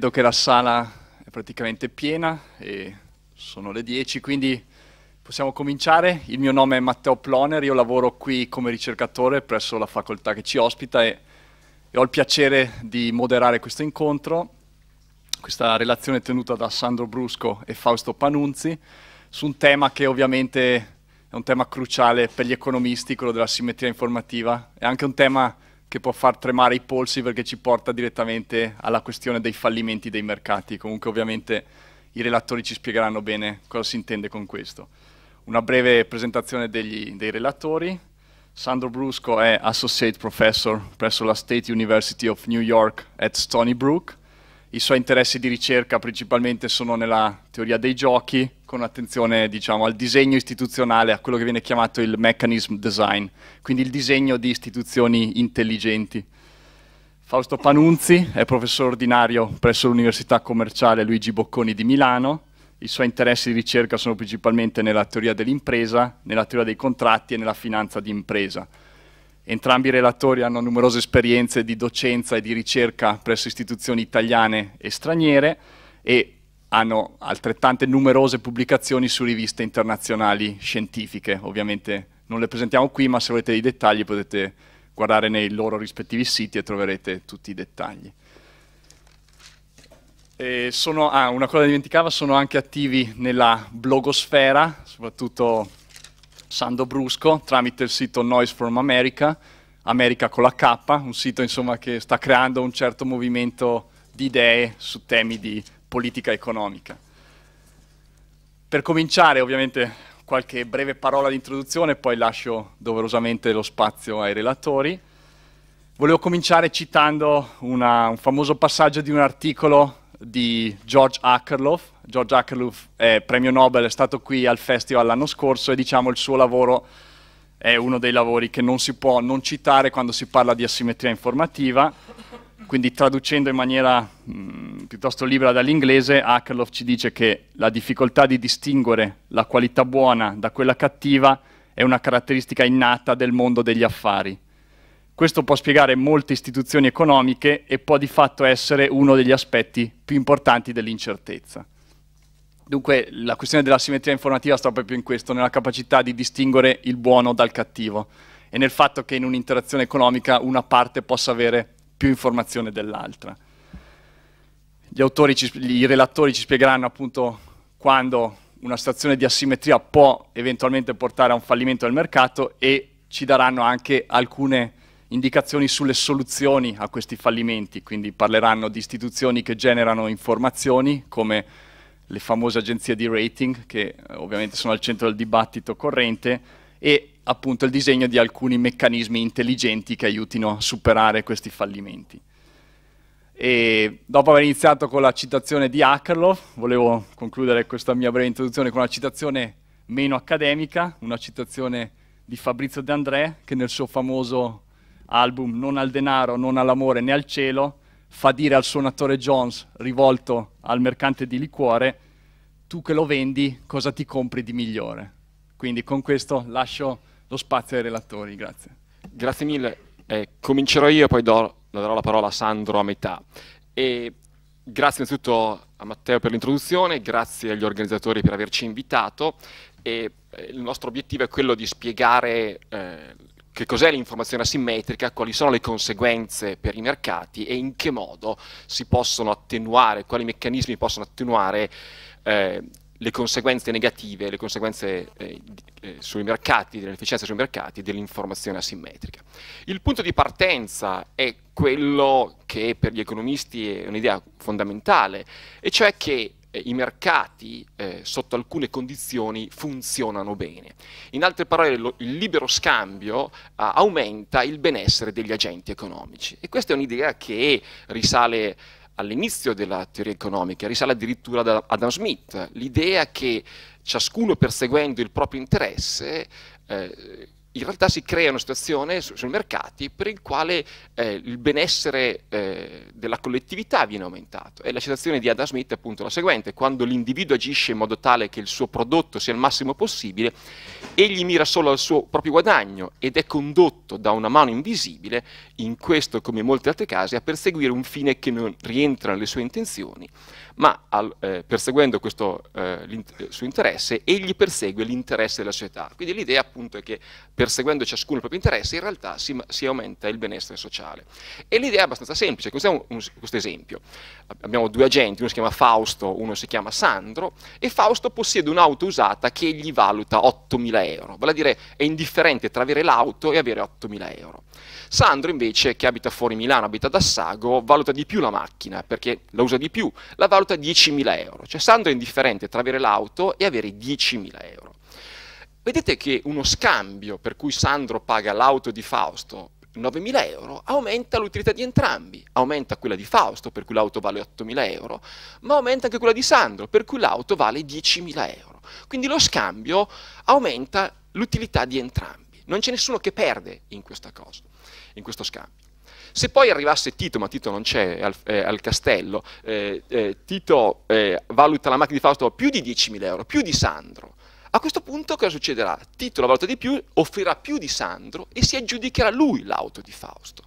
Vedo che la sala è praticamente piena e sono le 10, quindi possiamo cominciare. Il mio nome è Matteo Ploner, io lavoro qui come ricercatore presso la facoltà che ci ospita e, e ho il piacere di moderare questo incontro, questa relazione tenuta da Sandro Brusco e Fausto Panunzi, su un tema che ovviamente è un tema cruciale per gli economisti, quello della simmetria informativa, è anche un tema che può far tremare i polsi perché ci porta direttamente alla questione dei fallimenti dei mercati. Comunque ovviamente i relatori ci spiegheranno bene cosa si intende con questo. Una breve presentazione degli, dei relatori. Sandro Brusco è Associate Professor presso la State University of New York at Stony Brook i suoi interessi di ricerca principalmente sono nella teoria dei giochi, con attenzione diciamo, al disegno istituzionale, a quello che viene chiamato il mechanism design, quindi il disegno di istituzioni intelligenti. Fausto Panunzi è professore ordinario presso l'Università Commerciale Luigi Bocconi di Milano. I suoi interessi di ricerca sono principalmente nella teoria dell'impresa, nella teoria dei contratti e nella finanza di impresa. Entrambi i relatori hanno numerose esperienze di docenza e di ricerca presso istituzioni italiane e straniere e hanno altrettante numerose pubblicazioni su riviste internazionali scientifiche. Ovviamente non le presentiamo qui, ma se volete dei dettagli potete guardare nei loro rispettivi siti e troverete tutti i dettagli. Sono, ah, una cosa che dimenticavo, sono anche attivi nella blogosfera, soprattutto Sando Brusco tramite il sito Noise from America, America con la K, un sito insomma, che sta creando un certo movimento di idee su temi di politica economica. Per cominciare ovviamente qualche breve parola di introduzione, poi lascio doverosamente lo spazio ai relatori. Volevo cominciare citando una, un famoso passaggio di un articolo di George Akerlof. George Akerlof è premio Nobel, è stato qui al festival l'anno scorso e diciamo il suo lavoro è uno dei lavori che non si può non citare quando si parla di asimmetria informativa, quindi traducendo in maniera mh, mm, piuttosto libera dall'inglese, Akerlof ci dice che la difficoltà di distinguere la qualità buona da quella cattiva è una caratteristica innata del mondo degli affari questo può spiegare molte istituzioni economiche e può di fatto essere uno degli aspetti più importanti dell'incertezza. Dunque la questione della simmetria informativa sta proprio in questo, nella capacità di distinguere il buono dal cattivo e nel fatto che in un'interazione economica una parte possa avere più informazione dell'altra. Gli autori, I relatori ci spiegheranno appunto quando una situazione di assimetria può eventualmente portare a un fallimento del mercato e ci daranno anche alcune indicazioni sulle soluzioni a questi fallimenti, quindi parleranno di istituzioni che generano informazioni come le famose agenzie di rating che eh, ovviamente sono al centro del dibattito corrente e appunto il disegno di alcuni meccanismi intelligenti che aiutino a superare questi fallimenti. E dopo aver iniziato con la citazione di Akerlof, volevo concludere questa mia breve introduzione con una citazione meno accademica, una citazione di Fabrizio De André che nel suo famoso album non al denaro, non all'amore né al cielo, fa dire al suonatore Jones, rivolto al mercante di liquore, tu che lo vendi cosa ti compri di migliore? Quindi con questo lascio lo spazio ai relatori, grazie. Grazie mille. Eh, comincerò io e poi do, darò la parola a Sandro a metà. E grazie innanzitutto a Matteo per l'introduzione, grazie agli organizzatori per averci invitato. E, eh, il nostro obiettivo è quello di spiegare eh, che cos'è l'informazione asimmetrica, quali sono le conseguenze per i mercati e in che modo si possono attenuare, quali meccanismi possono attenuare eh, le conseguenze negative, le conseguenze eh, eh sui mercati, dell'efficienza sui mercati dell'informazione asimmetrica. Il punto di partenza è quello che per gli economisti è un'idea fondamentale, e cioè che eh, i mercati eh, sotto alcune condizioni funzionano bene. In altre parole, lo, il libero scambio eh, aumenta il benessere degli agenti economici e questa è un'idea che risale all'inizio della teoria economica, risale addirittura ad Adam Smith, l'idea che ciascuno perseguendo il proprio interesse eh, in realtà si crea una situazione su, sui mercati per il quale eh, il benessere eh, della collettività viene aumentato. E la citazione di Adam Smith è appunto la seguente, quando l'individuo agisce in modo tale che il suo prodotto sia il massimo possibile, egli mira solo al suo proprio guadagno ed è condotto da una mano invisibile, in questo come in molti altri casi, a perseguire un fine che non rientra nelle sue intenzioni, ma al, eh, perseguendo questo eh, eh, suo interesse, egli persegue l'interesse della società. Quindi l'idea appunto è che perseguendo ciascuno il proprio interesse in realtà si, si aumenta il benessere sociale. E l'idea è abbastanza semplice, usiamo questo esempio. Abbiamo due agenti, uno si chiama Fausto, uno si chiama Sandro, e Fausto possiede un'auto usata che gli valuta 8.000 euro, vale a dire è indifferente tra avere l'auto e avere 8.000 euro. Sandro invece, che abita fuori Milano, abita ad Assago, valuta di più la macchina perché la usa di più, la valuta 10.000 euro. Cioè Sandro è indifferente tra avere l'auto e avere 10.000 euro. Vedete che uno scambio per cui Sandro paga l'auto di Fausto 9.000 euro, aumenta l'utilità di entrambi, aumenta quella di Fausto per cui l'auto vale 8.000 euro, ma aumenta anche quella di Sandro per cui l'auto vale 10.000 euro. Quindi lo scambio aumenta l'utilità di entrambi. Non c'è nessuno che perde in questa cosa, in questo scambio. Se poi arrivasse Tito, ma Tito non c'è, al, eh, al, castello, eh, eh, Tito eh, valuta la macchina di Fausto più di 10.000 euro, più di Sandro, a questo punto cosa succederà? Tito la valuta di più, offrirà più di Sandro e si aggiudicherà lui l'auto di Fausto.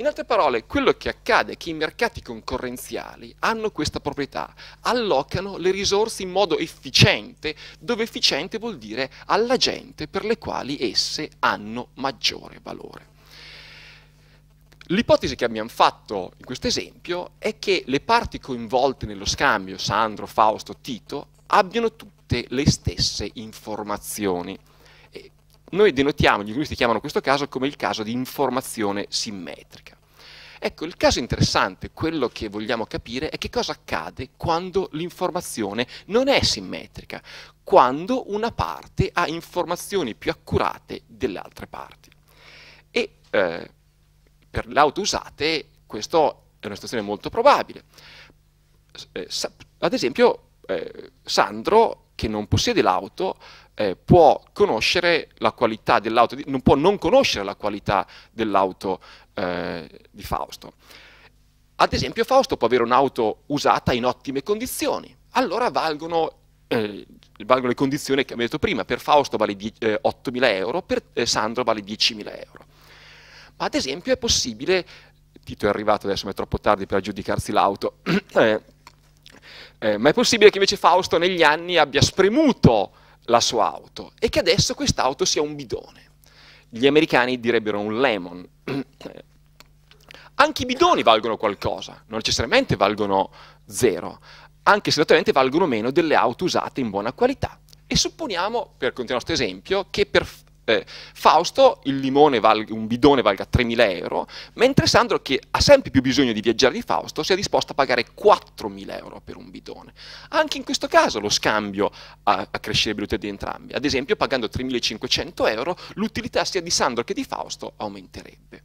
In altre parole, quello che accade è che i mercati concorrenziali hanno questa proprietà, allocano le risorse in modo efficiente, dove efficiente vuol dire alla gente per le quali esse hanno maggiore valore. L'ipotesi che abbiamo fatto in questo esempio è che le parti coinvolte nello scambio, Sandro, Fausto, Tito, abbiano tutte le stesse informazioni. Noi denotiamo, gli linguisti chiamano questo caso come il caso di informazione simmetrica. Ecco, il caso interessante, quello che vogliamo capire, è che cosa accade quando l'informazione non è simmetrica, quando una parte ha informazioni più accurate delle altre parti. E eh, per le auto usate questa è una situazione molto probabile. Eh, ad esempio, eh, Sandro, che non possiede l'auto, eh, può conoscere la qualità dell'auto, non può non conoscere la qualità dell'auto eh, di Fausto. Ad esempio Fausto può avere un'auto usata in ottime condizioni, allora valgono, eh, valgono le condizioni che abbiamo detto prima, per Fausto vale 8.000 eh, euro, per eh, Sandro vale 10.000 euro. Ma ad esempio è possibile, Tito è arrivato adesso ma è troppo tardi per aggiudicarsi l'auto, eh, ma è possibile che invece Fausto negli anni abbia spremuto la sua auto e che adesso quest'auto sia un bidone. Gli americani direbbero un lemon. Anche i bidoni valgono qualcosa, non necessariamente valgono zero, anche se naturalmente valgono meno delle auto usate in buona qualità. E supponiamo, per continuare questo esempio, che per eh, Fausto il limone valga, un bidone valga 3.000 euro, mentre Sandro, che ha sempre più bisogno di viaggiare di Fausto, sia disposto a pagare 4.000 euro per un bidone. Anche in questo caso lo scambio accrescerebbe le di entrambi. Ad esempio, pagando 3.500 euro, l'utilità sia di Sandro che di Fausto aumenterebbe.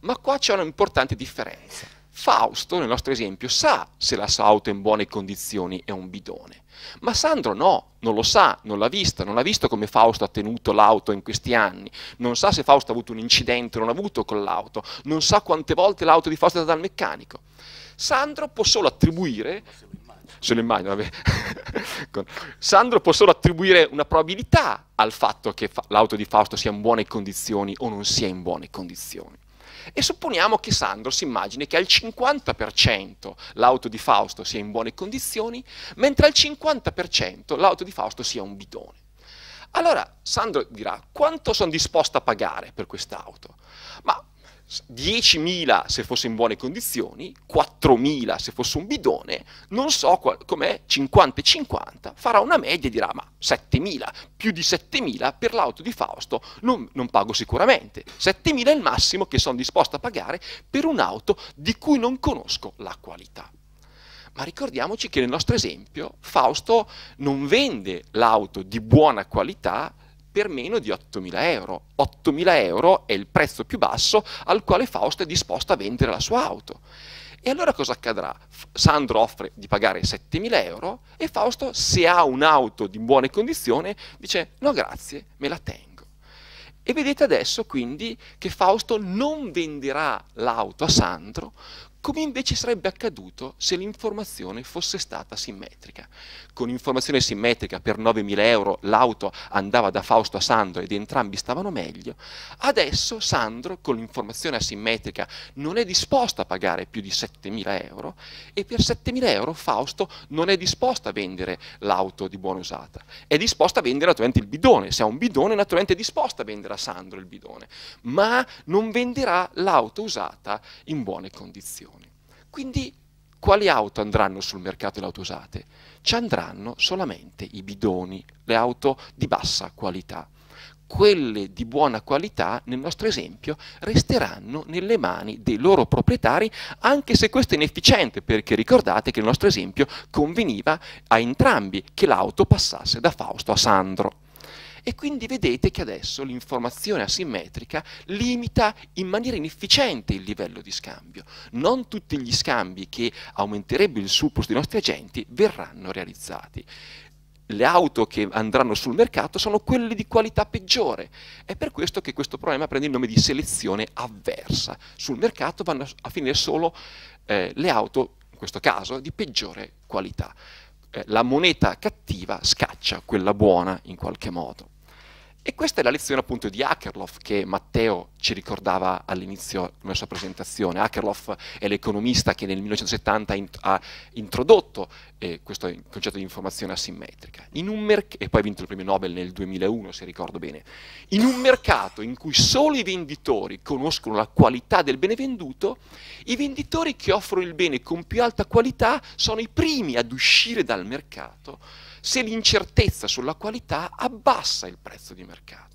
Ma qua c'è un'importante differenza. Fausto, nel nostro esempio, sa se la sua auto è in buone condizioni è un bidone ma Sandro no, non lo sa, non l'ha vista, non ha visto come Fausto ha tenuto l'auto in questi anni, non sa se Fausto ha avuto un incidente o non ha avuto con l'auto, non sa quante volte l'auto di Fausto è stata dal meccanico. Sandro può solo attribuire se lo immagino, vabbè. Sandro può solo attribuire una probabilità al fatto che l'auto di Fausto sia in buone condizioni o non sia in buone condizioni. E supponiamo che Sandro si immagini che al 50% l'auto di Fausto sia in buone condizioni, mentre al 50% l'auto di Fausto sia un bidone. Allora Sandro dirà quanto sono disposto a pagare per quest'auto? Ma 10.000 se fosse in buone condizioni, 4.000 se fosse un bidone, non so com'è, 50 e 50, farà una media e dirà ma 7.000, più di 7.000 per l'auto di Fausto non, non pago sicuramente, 7.000 è il massimo che sono disposto a pagare per un'auto di cui non conosco la qualità. Ma ricordiamoci che nel nostro esempio Fausto non vende l'auto di buona qualità per meno di 8.000 euro. 8.000 euro è il prezzo più basso al quale Fausto è disposto a vendere la sua auto. E allora cosa accadrà? Sandro offre di pagare 7.000 euro e Fausto, se ha un'auto di buone condizioni, dice no grazie, me la tengo. E vedete adesso quindi che Fausto non venderà l'auto a Sandro come invece sarebbe accaduto se l'informazione fosse stata simmetrica. Con informazione simmetrica per 9.000 euro l'auto andava da Fausto a Sandro ed entrambi stavano meglio, adesso Sandro con l'informazione asimmetrica non è disposto a pagare più di 7.000 euro e per 7.000 euro Fausto non è disposto a vendere l'auto di buona usata, è disposto a vendere naturalmente il bidone, se ha un bidone naturalmente è disposto a vendere a Sandro il bidone, ma non venderà l'auto usata in buone condizioni. Quindi quali auto andranno sul mercato le auto usate? Ci andranno solamente i bidoni, le auto di bassa qualità. Quelle di buona qualità, nel nostro esempio, resteranno nelle mani dei loro proprietari, anche se questo è inefficiente, perché ricordate che nel nostro esempio conveniva a entrambi che l'auto passasse da Fausto a Sandro. E quindi vedete che adesso l'informazione asimmetrica limita in maniera inefficiente il livello di scambio. Non tutti gli scambi che aumenterebbero il surplus dei nostri agenti verranno realizzati le auto che andranno sul mercato sono quelle di qualità peggiore. È per questo che questo problema prende il nome di selezione avversa. Sul mercato vanno a finire solo eh, le auto, in questo caso, di peggiore qualità. Eh, la moneta cattiva scaccia quella buona in qualche modo. E questa è la lezione appunto di Akerlof che Matteo ci ricordava all'inizio nella sua presentazione. Akerlof è l'economista che nel 1970 int ha introdotto eh, questo concetto di informazione asimmetrica. In e poi ha vinto il premio Nobel nel 2001 se ricordo bene. In un mercato in cui solo i venditori conoscono la qualità del bene venduto, i venditori che offrono il bene con più alta qualità sono i primi ad uscire dal mercato se l'incertezza sulla qualità abbassa il prezzo di mercato.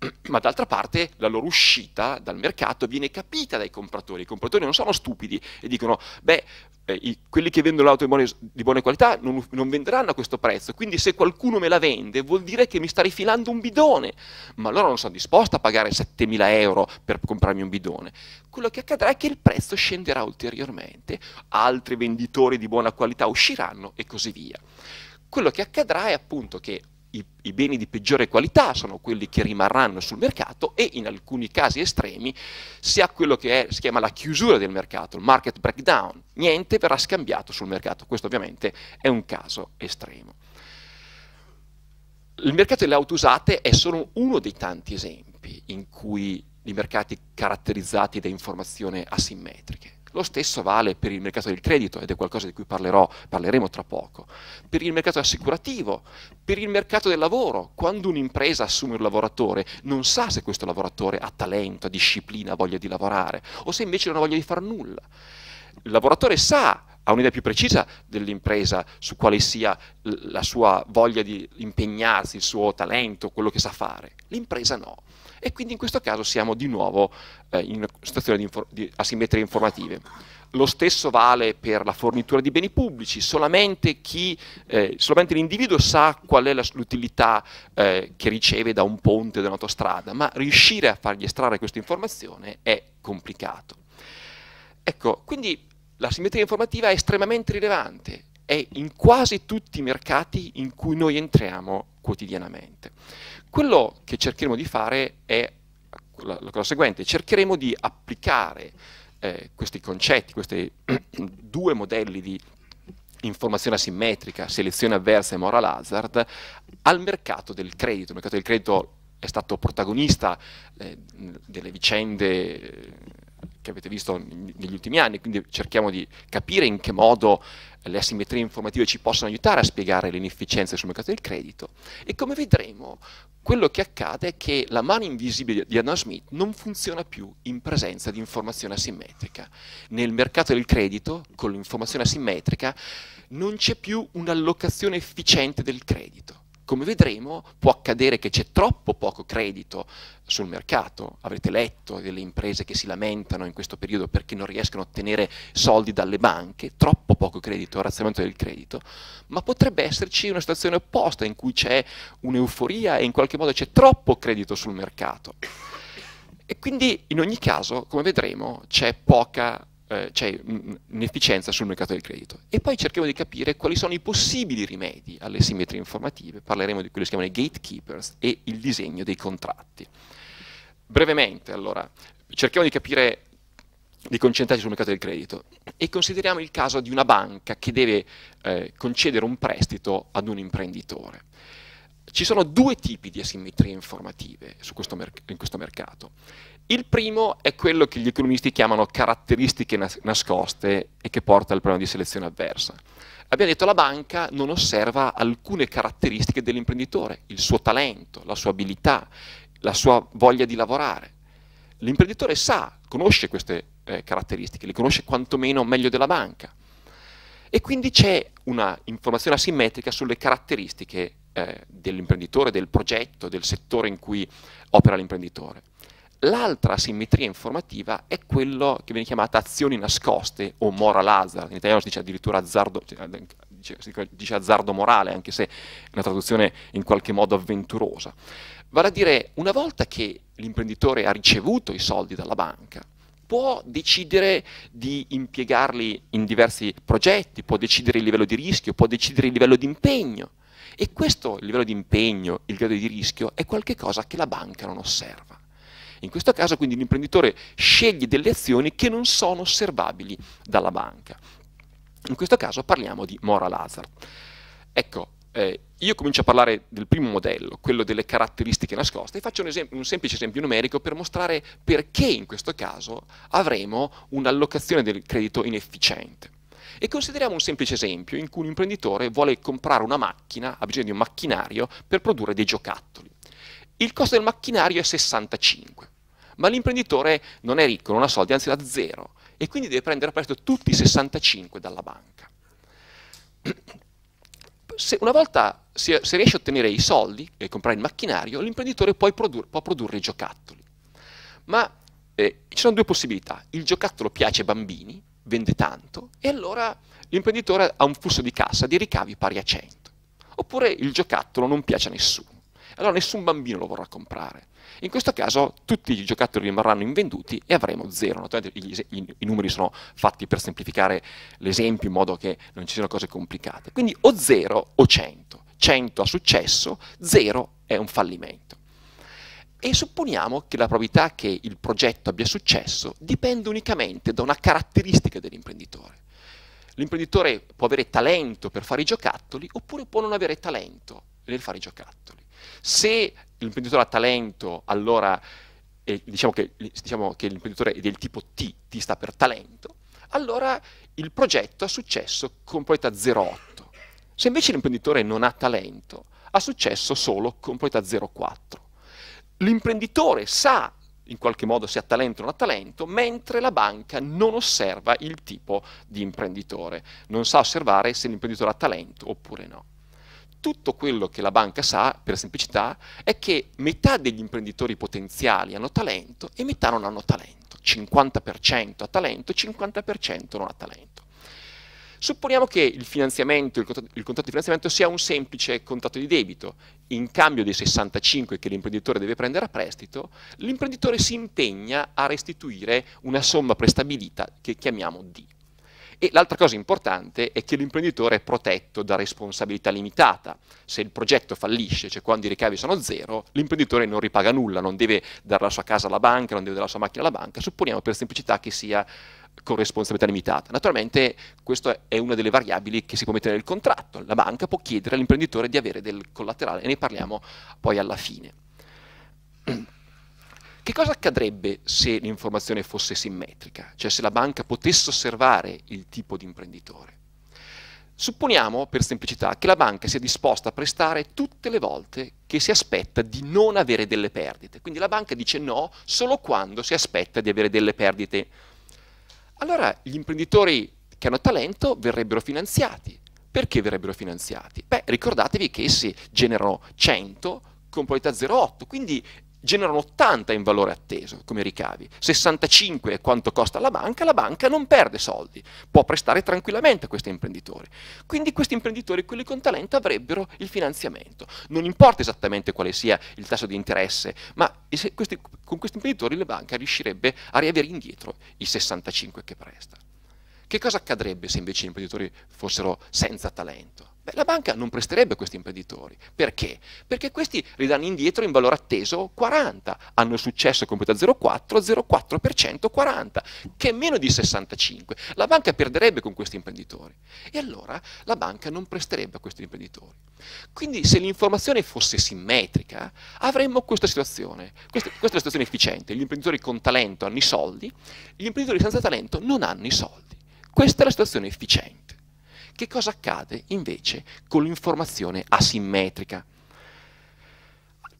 Ma d'altra parte la loro uscita dal mercato viene capita dai compratori. I compratori non sono stupidi e dicono, beh, eh, i, quelli che vendono l'auto di buona qualità non, non venderanno a questo prezzo, quindi se qualcuno me la vende vuol dire che mi sta rifilando un bidone, ma loro non sono disposti a pagare 7.000 euro per comprarmi un bidone. Quello che accadrà è che il prezzo scenderà ulteriormente, altri venditori di buona qualità usciranno e così via. Quello che accadrà è appunto che i, i, beni di peggiore qualità sono quelli che rimarranno sul mercato e in alcuni casi estremi si ha quello che è, si chiama la chiusura del mercato, il market breakdown, niente verrà scambiato sul mercato, questo ovviamente è un caso estremo. Il mercato delle auto usate è solo uno dei tanti esempi in cui i mercati caratterizzati da informazioni asimmetriche. Lo stesso vale per il mercato del credito ed è qualcosa di cui parlerò, parleremo tra poco, per il mercato assicurativo, per il mercato del lavoro. Quando un'impresa assume un lavoratore non sa se questo lavoratore ha talento, ha disciplina, ha voglia di lavorare o se invece non ha voglia di fare nulla. Il lavoratore sa ha un'idea più precisa dell'impresa, su quale sia la sua voglia di impegnarsi, il suo talento, quello che sa fare. L'impresa no e quindi in questo caso siamo di nuovo eh, in situazioni di, di asimmetrie informative. Lo stesso vale per la fornitura di beni pubblici, solamente, eh, solamente l'individuo sa qual è l'utilità eh, che riceve da un ponte, da un'autostrada, ma riuscire a fargli estrarre questa informazione è complicato. Ecco, quindi la simmetria informativa è estremamente rilevante è in quasi tutti i mercati in cui noi entriamo quotidianamente. Quello che cercheremo di fare è la, cosa seguente, cercheremo di applicare eh, questi concetti, questi due modelli di informazione asimmetrica, selezione avversa e moral hazard, al mercato del credito. Il mercato del credito è stato protagonista eh, delle vicende... Eh, che avete visto negli ultimi anni, quindi cerchiamo di capire in che modo le asimmetrie informative ci possono aiutare a spiegare le inefficienze sul mercato del credito e come vedremo quello che accade è che la mano invisibile di Adam Smith non funziona più in presenza di informazione asimmetrica. Nel mercato del credito, con l'informazione asimmetrica, non c'è più un'allocazione efficiente del credito come vedremo può accadere che c'è troppo poco credito sul mercato. Avrete letto delle imprese che si lamentano in questo periodo perché non riescono a ottenere soldi dalle banche, troppo poco credito, razzamento del credito, ma potrebbe esserci una situazione opposta in cui c'è un'euforia e in qualche modo c'è troppo credito sul mercato. E quindi in ogni caso, come vedremo, c'è poca eh, c'è un'efficienza sul mercato del credito. E poi cerchiamo di capire quali sono i possibili rimedi alle simmetrie informative, parleremo di quello che si chiamano i gatekeepers e il disegno dei contratti. Brevemente, allora, cerchiamo di capire di concentrarci sul mercato del credito e consideriamo il caso di una banca che deve eh, concedere un prestito ad un imprenditore. Ci sono due tipi di asimmetrie informative questo in questo mercato. Il primo è quello che gli economisti chiamano caratteristiche nas nascoste e che porta al problema di selezione avversa. Abbiamo detto che la banca non osserva alcune caratteristiche dell'imprenditore, il suo talento, la sua abilità, la sua voglia di lavorare. L'imprenditore sa, conosce queste eh, caratteristiche, le conosce quantomeno meglio della banca. E quindi c'è una informazione asimmetrica sulle caratteristiche eh, dell'imprenditore, del progetto, del settore in cui opera l'imprenditore. L'altra simmetria informativa è quello che viene chiamata azioni nascoste o moral hazard, in italiano si dice addirittura azzardo, cioè, si dice azzardo morale, anche se è una traduzione in qualche modo avventurosa. Vale a dire, una volta che l'imprenditore ha ricevuto i soldi dalla banca, può decidere di impiegarli in diversi progetti, può decidere il livello di rischio, può decidere il livello di impegno. E questo livello di impegno, il grado di rischio, è qualcosa che la banca non osserva. In questo caso quindi l'imprenditore sceglie delle azioni che non sono osservabili dalla banca. In questo caso parliamo di moral hazard. Ecco, eh, io comincio a parlare del primo modello, quello delle caratteristiche nascoste, e faccio un, esempio, un, semplice esempio numerico per mostrare perché in questo caso avremo un'allocazione del credito inefficiente. E consideriamo un semplice esempio in cui un imprenditore vuole comprare una macchina, ha bisogno di un macchinario per produrre dei giocattoli. Il costo del macchinario è 65, ma l'imprenditore non è ricco, non ha soldi, anzi ha zero, e quindi deve prendere a prestito tutti i 65 dalla banca. Se una volta se riesce a ottenere i soldi e comprare il macchinario, l'imprenditore produrre, può produrre i giocattoli. Ma eh, ci sono due possibilità. Il giocattolo piace ai bambini, vende tanto, e allora l'imprenditore ha un flusso di cassa di ricavi pari a 100. Oppure il giocattolo non piace a nessuno allora nessun bambino lo vorrà comprare. In questo caso tutti i giocattoli rimarranno invenduti e avremo zero. Naturalmente gli, i, i, numeri sono fatti per semplificare l'esempio in modo che non ci siano cose complicate. Quindi o zero o 100. 100 ha successo, zero è un fallimento. E supponiamo che la probabilità che il progetto abbia successo dipende unicamente da una caratteristica dell'imprenditore. L'imprenditore può avere talento per fare i giocattoli oppure può non avere talento nel fare i giocattoli. Se l'imprenditore ha talento, allora eh, diciamo, che, diciamo che l'imprenditore è del tipo T, T sta per talento, allora il progetto ha successo con probabilità 0,8. Se invece l'imprenditore non ha talento, ha successo solo con probabilità 0,4. L'imprenditore sa in qualche modo se ha talento o non ha talento, mentre la banca non osserva il tipo di imprenditore, non sa osservare se l'imprenditore ha talento oppure no tutto quello che la banca sa, per semplicità, è che metà degli imprenditori potenziali hanno talento e metà non hanno talento. 50% ha talento e 50% non ha talento. Supponiamo che il, finanziamento, il, contratto, il contratto di finanziamento sia un semplice contratto di debito. In cambio dei 65 che l'imprenditore deve prendere a prestito, l'imprenditore si impegna a restituire una somma prestabilita che chiamiamo D. E l'altra cosa importante è che l'imprenditore è protetto da responsabilità limitata. Se il progetto fallisce, cioè quando i ricavi sono zero, l'imprenditore non ripaga nulla, non deve dare la sua casa alla banca, non deve dare la sua macchina alla banca, supponiamo per semplicità che sia con responsabilità limitata. Naturalmente questa è una delle variabili che si può mettere nel contratto, la banca può chiedere all'imprenditore di avere del collaterale e ne parliamo poi alla fine. Che cosa accadrebbe se l'informazione fosse simmetrica, cioè se la banca potesse osservare il tipo di imprenditore? Supponiamo, per semplicità, che la banca sia disposta a prestare tutte le volte che si aspetta di non avere delle perdite, quindi la banca dice no solo quando si aspetta di avere delle perdite. Allora gli imprenditori che hanno talento verrebbero finanziati. Perché verrebbero finanziati? Beh, ricordatevi che essi generano 100 con probabilità 0,8, quindi generano 80 in valore atteso come ricavi, 65 è quanto costa la banca, la banca non perde soldi, può prestare tranquillamente a questi imprenditori. Quindi questi imprenditori, quelli con talento, avrebbero il finanziamento. Non importa esattamente quale sia il tasso di interesse, ma questi, con questi imprenditori la banca riuscirebbe a riavere indietro i 65 che presta. Che cosa accadrebbe se invece gli imprenditori fossero senza talento? Beh, la banca non presterebbe a questi imprenditori. Perché? Perché questi ridanno indietro in valore atteso 40, hanno il successo completa 0,4, 0,4% 40, che è meno di 65. La banca perderebbe con questi imprenditori. E allora la banca non presterebbe a questi imprenditori. Quindi se l'informazione fosse simmetrica, avremmo questa situazione. Questa, questa è la situazione efficiente. Gli imprenditori con talento hanno i soldi, gli imprenditori senza talento non hanno i soldi. Questa è la situazione efficiente. Che cosa accade invece con l'informazione asimmetrica?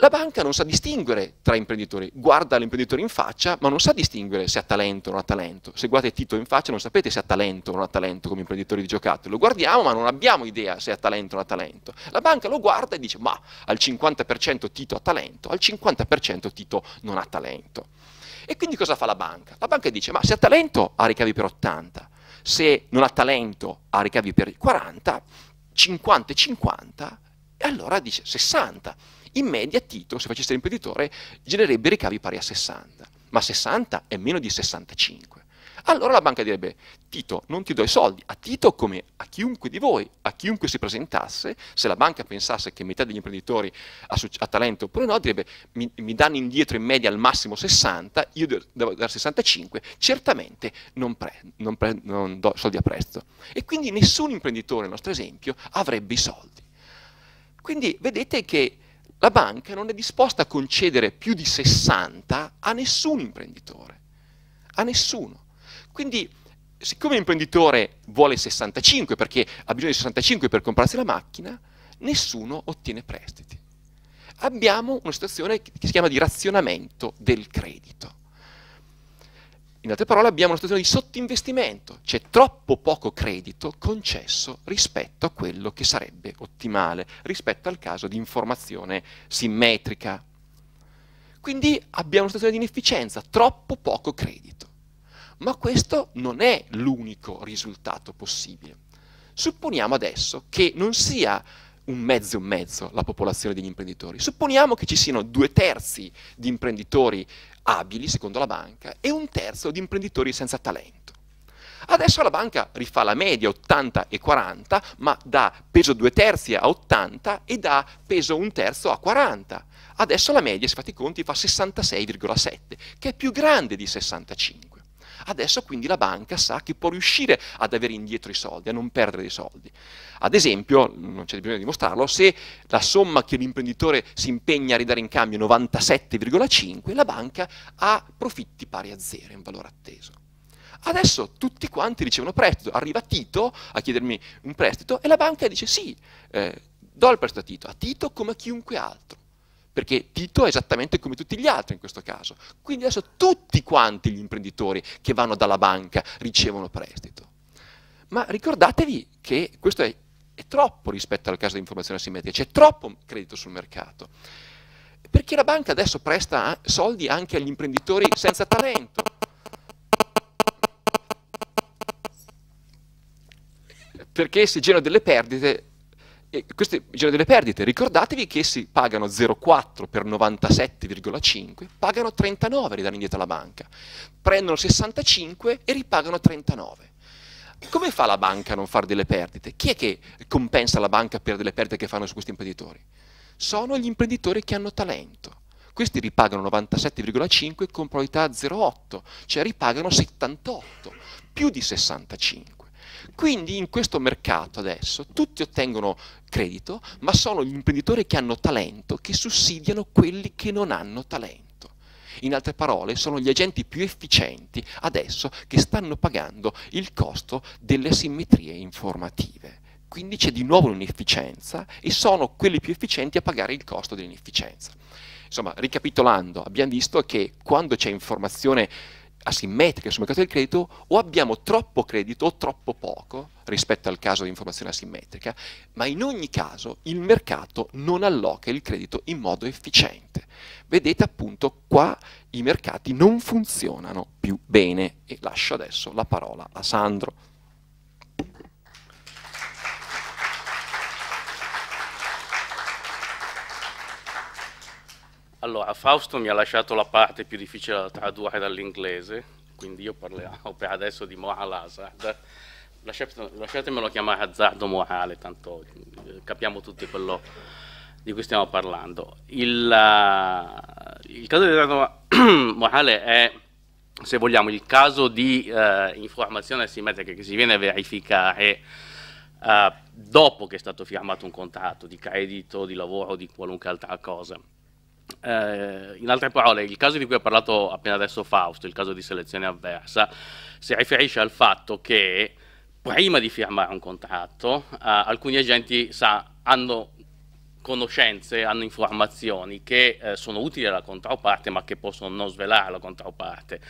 La banca non sa distinguere tra imprenditori, guarda l'imprenditore in faccia, ma non sa distinguere se ha talento o non ha talento. Se guardate Tito in faccia non sapete se ha talento o non ha talento come imprenditore di giocattoli. Lo guardiamo, ma non abbiamo idea se ha talento o non ha talento. La banca lo guarda e dice, ma al 50% Tito ha talento, al 50% Tito non ha talento. E quindi cosa fa la banca? La banca dice, ma se ha talento ha ricavi per 80, se non ha talento ha ricavi per 40, 50 e 50, e allora dice 60. In media Tito, se facesse l'imprenditore, genererebbe ricavi pari a 60, ma 60 è meno di 65. Allora la banca direbbe, Tito, non ti do i soldi. A Tito come a chiunque di voi, a chiunque si presentasse, se la banca pensasse che metà degli imprenditori ha, ha talento oppure no, direbbe, mi, mi, danno indietro in media al massimo 60, io devo dare 65, certamente non, pre, non, pre, non do soldi a prezzo. E quindi nessun imprenditore, nel nostro esempio, avrebbe i soldi. Quindi vedete che la banca non è disposta a concedere più di 60 a nessun imprenditore, a nessuno. Quindi siccome l'imprenditore vuole 65 perché ha bisogno di 65 per comprarsi la macchina, nessuno ottiene prestiti. Abbiamo una situazione che si chiama di razionamento del credito. In altre parole abbiamo una situazione di sottinvestimento, c'è troppo poco credito concesso rispetto a quello che sarebbe ottimale, rispetto al caso di informazione simmetrica. Quindi abbiamo una situazione di inefficienza, troppo poco credito. Ma questo non è l'unico risultato possibile. Supponiamo adesso che non sia un mezzo e un mezzo la popolazione degli imprenditori. Supponiamo che ci siano due terzi di imprenditori abili, secondo la banca, e un terzo di imprenditori senza talento. Adesso la banca rifà la media 80 e 40, ma da peso due terzi a 80 e da peso un terzo a 40. Adesso la media, se fate i conti, fa 66,7, che è più grande di 65. Adesso quindi la banca sa che può riuscire ad avere indietro i soldi, a non perdere i soldi. Ad esempio, non c'è bisogno di dimostrarlo, se la somma che l'imprenditore si impegna a ridare in cambio è 97,5, la banca ha profitti pari a zero in valore atteso. Adesso tutti quanti ricevono prestito, arriva Tito a chiedermi un prestito e la banca dice sì, eh, do il prestito a Tito, a Tito come a chiunque altro perché Tito è esattamente come tutti gli altri in questo caso. Quindi adesso tutti quanti gli imprenditori che vanno dalla banca ricevono prestito. Ma ricordatevi che questo è, è troppo rispetto al caso di informazione asimmetrica, c'è troppo credito sul mercato. Perché la banca adesso presta eh, soldi anche agli imprenditori senza talento. Perché se generano delle perdite e queste giro delle perdite, ricordatevi che si pagano 0,4 per 97,5, pagano 39, li danno indietro alla banca, prendono 65 e ripagano 39. Come fa la banca a non fare delle perdite? Chi è che compensa la banca per delle perdite che fanno su questi imprenditori? Sono gli imprenditori che hanno talento. Questi ripagano 97,5 con probabilità 0,8, cioè ripagano 78, più di 65. Quindi in questo mercato adesso tutti ottengono credito, ma sono gli imprenditori che hanno talento che sussidiano quelli che non hanno talento. In altre parole, sono gli agenti più efficienti adesso che stanno pagando il costo delle asimmetrie informative. Quindi c'è di nuovo un'inefficienza e sono quelli più efficienti a pagare il costo dell'inefficienza. Insomma, ricapitolando, abbiamo visto che quando c'è informazione asimmetriche sul mercato del credito o abbiamo troppo credito o troppo poco rispetto al caso di informazione asimmetrica, ma in ogni caso il mercato non alloca il credito in modo efficiente. Vedete appunto qua i mercati non funzionano più bene e lascio adesso la parola a Sandro. Allora, Fausto mi ha lasciato la parte più difficile da tradurre dall'inglese, quindi io parlerò per adesso di moral hazard. Lasciatemelo chiamare azzardo morale, tanto eh, capiamo tutti quello di cui stiamo parlando. Il, uh, il caso di azzardo morale è, se vogliamo, il caso di uh, informazione asimmetrica che si viene a verificare uh, dopo che è stato firmato un contratto di credito, di lavoro, o di qualunque altra cosa eh, in altre parole, il caso di cui ha parlato appena adesso Fausto, il caso di selezione avversa, si riferisce al fatto che prima di firmare un contratto, eh, alcuni agenti sa, hanno conoscenze, hanno informazioni che eh, sono utili alla controparte ma che possono non svelare la controparte.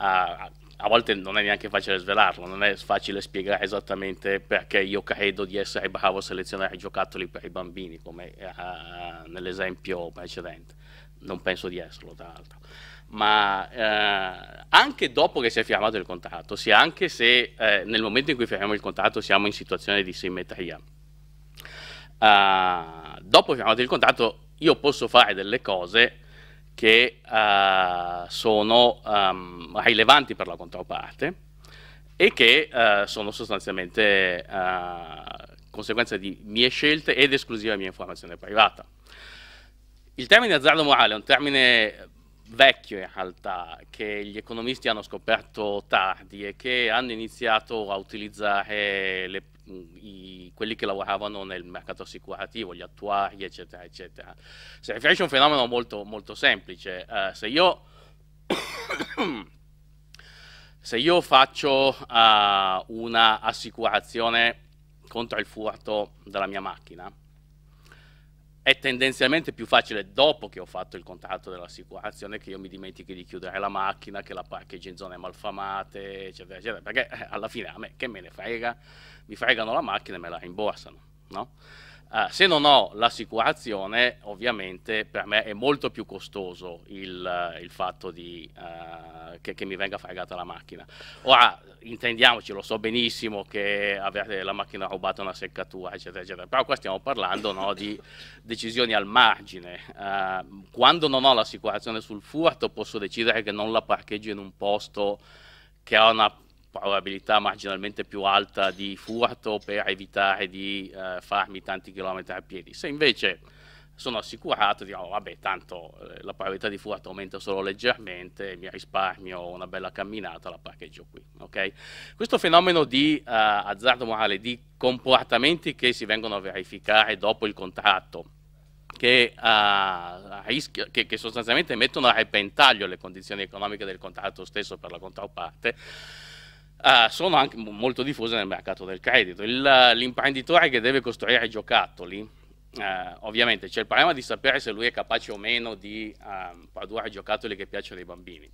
Uh, a volte non è neanche facile svelarlo, non è facile spiegare esattamente perché io credo di essere bravo a selezionare i giocattoli per i bambini, come uh, nell'esempio precedente. Non penso di esserlo, tra l'altro. Ma uh, anche dopo che si è firmato il contratto, sia anche se uh, nel momento in cui firmiamo il contratto siamo in situazione di simmetria, dopo firmato il contratto io posso fare delle cose che uh, sono um, rilevanti per la controparte e che uh, sono sostanzialmente uh, conseguenza di mie scelte ed esclusiva mia informazione privata. Il termine azzardo morale è un termine vecchio in realtà, che gli economisti hanno scoperto tardi e che hanno iniziato a utilizzare le, i, quelli che lavoravano nel mercato assicurativo, gli attuari, eccetera, eccetera. Si riferisce a un fenomeno molto, molto semplice. Uh, se, io se io faccio uh, una assicurazione contro il furto della mia macchina, è tendenzialmente più facile dopo che ho fatto il contatto dell'assicurazione che io mi dimentichi di chiudere la macchina, che la parcheggio in zone malfamate, eccetera, eccetera, perché eh, alla fine a me che me ne frega, mi fregano la macchina e me la rimborsano, no? Uh, se non ho l'assicurazione, ovviamente per me è molto più costoso il, uh, il fatto di, uh, che, che, mi venga fregata la macchina. Ora, intendiamoci, lo so benissimo che avere la macchina rubata è una seccatura, eccetera, eccetera, però qua stiamo parlando no, di decisioni al margine. quando non ho l'assicurazione sul furto posso decidere che non la parcheggio in un posto che ha una probabilità marginalmente più alta di furto per evitare di eh, farmi tanti chilometri a piedi. Se invece sono assicurato, dico oh, vabbè tanto eh, la probabilità di furto aumenta solo leggermente, mi risparmio una bella camminata, la parcheggio qui. Okay? Questo fenomeno di eh, azzardo morale, di comportamenti che si vengono a verificare dopo il contratto, che, uh, eh, rischio, che, che sostanzialmente mettono a repentaglio le condizioni economiche del contratto stesso per la controparte, Uh, sono anche molto diffuse nel mercato del credito. l'imprenditore che deve costruire giocattoli, uh, ovviamente c'è il problema di sapere se lui è capace o meno di uh, produrre giocattoli che piacciono ai bambini,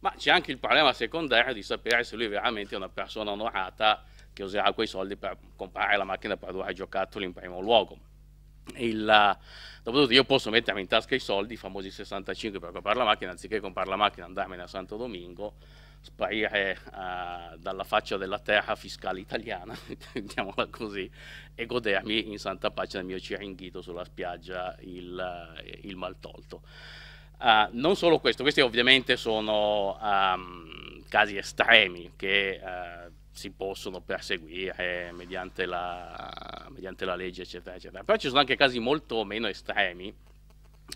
ma c'è anche il problema secondario di sapere se lui è veramente una persona onorata che userà quei soldi per comprare la macchina per produrre giocattoli in primo luogo. Il, dopotutto io posso mettermi in tasca i soldi, i famosi 65 per comprare la macchina, anziché comprare la macchina e andarmene a Santo Domingo, sparire uh, dalla faccia della terra fiscale italiana, mettiamola così, e godermi in santa pace nel mio ciringhito sulla spiaggia il, eh, il maltolto. Uh, eh, non solo questo, questi ovviamente sono um, casi estremi che si possono perseguire mediante la, mediante la legge, eccetera, eccetera. Però ci sono anche casi molto meno estremi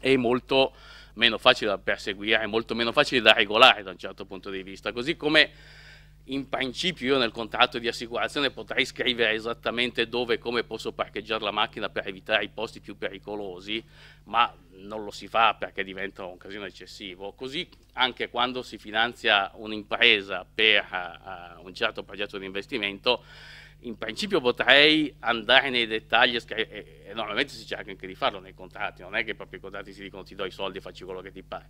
e molto meno facile da perseguire, molto meno facile da regolare da un certo punto di vista, così come in principio io nel contratto di assicurazione potrei scrivere esattamente dove e come posso parcheggiare la macchina per evitare i posti più pericolosi, ma non lo si fa perché diventa un casino eccessivo. Così anche quando si finanzia un'impresa per uh, un certo progetto di investimento, in principio potrei andare nei dettagli e, normalmente si cerca anche di farlo nei contratti, non è che proprio i contratti si dicono ti do i soldi e facci quello che ti pare,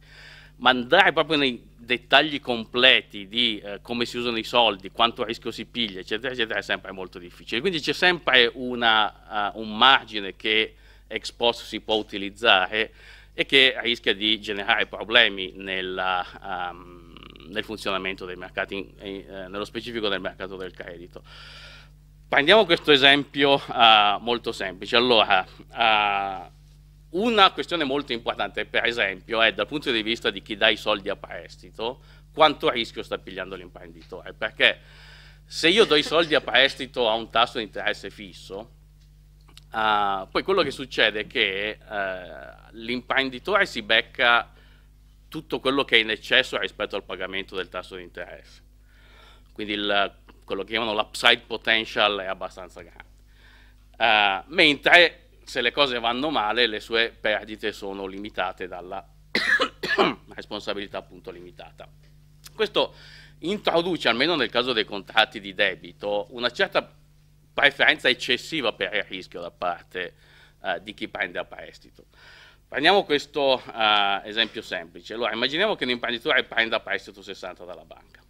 ma andare proprio nei dettagli completi di eh, come si usano i soldi, quanto rischio si piglia, eccetera, eccetera, è sempre molto difficile. Quindi c'è sempre una, uh, un margine che ex post si può utilizzare e che rischia di generare problemi nella... Um, nel funzionamento dei mercati, eh, nello specifico del mercato del credito. Prendiamo questo esempio uh, molto semplice. Allora, uh, una questione molto importante, per esempio, è dal punto di vista di chi dà i soldi a prestito, quanto rischio sta pigliando l'imprenditore. Perché se io do i soldi a prestito a un tasso di interesse fisso, uh, poi quello che succede è che l'imprenditore si becca tutto quello che è in eccesso rispetto al pagamento del tasso di interesse. Quindi il quello che chiamano l'upside potential è abbastanza grande. Uh, mentre se le cose vanno male le sue perdite sono limitate dalla responsabilità appunto limitata. Questo introduce, almeno nel caso dei contratti di debito, una certa preferenza eccessiva per il rischio da parte uh, di chi prende a prestito. Prendiamo questo uh, esempio semplice. Allora, immaginiamo che un imprenditore prenda a prestito 60 dalla banca.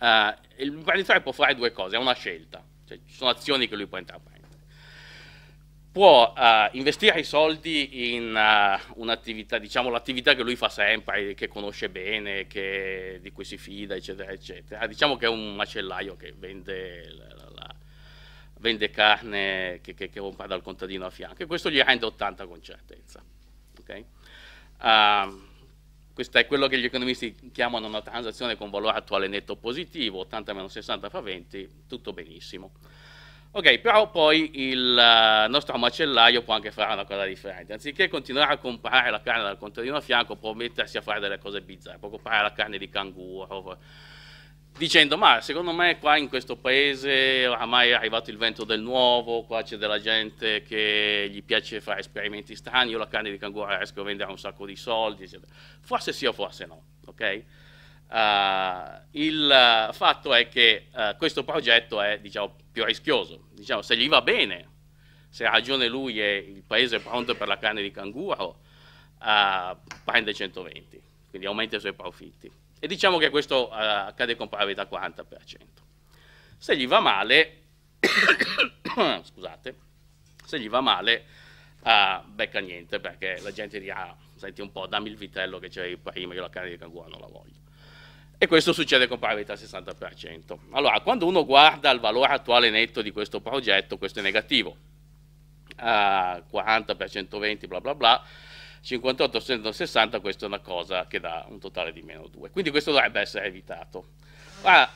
Uh, eh, l'imprenditore può fare due cose, è una scelta, cioè, ci sono azioni che lui può intraprendere. Può uh, investire i soldi in uh, un'attività, diciamo l'attività che lui fa sempre, che conosce bene, che, di cui si fida, eccetera, eccetera. Diciamo che è un macellaio che vende, la, la, la, vende carne che, che, che, compra dal contadino a fianco e questo gli rende 80 con certezza. Okay? Ehm, questo è quello che gli economisti chiamano una transazione con valore attuale netto positivo, 80 60 fa 20, tutto benissimo. Ok, però poi il eh, nostro macellaio può anche fare una cosa differente. Anziché continuare a comprare la carne dal contadino a fianco, può mettersi a fare delle cose bizzarre, può comprare la carne di canguro, dicendo ma secondo me qua in questo paese ormai è arrivato il vento del nuovo, qua c'è della gente che gli piace fare esperimenti strani, io la carne di canguro riesco a vendere un sacco di soldi, eccetera. Forse sì o forse no, ok? Uh, il uh, fatto è che uh, questo progetto è diciamo, più rischioso, diciamo, se gli va bene, se ha ragione lui e il paese è pronto per la carne di canguro, eh, prende 120, quindi aumenta i suoi profitti e diciamo che questo uh, accade con probabilità 40%. Se gli va male, scusate, se gli va male, uh, becca niente, perché la gente dirà, ah, senti un po', dammi il vitello che c'è prima, io la carne di canguro non la voglio. E questo succede con probabilità 60%. Allora, quando uno guarda il valore attuale netto di questo progetto, questo è negativo, uh, 40 20%, bla bla bla, 58 160 questa è una cosa che dà un totale di meno 2. Quindi questo dovrebbe essere evitato. Ma,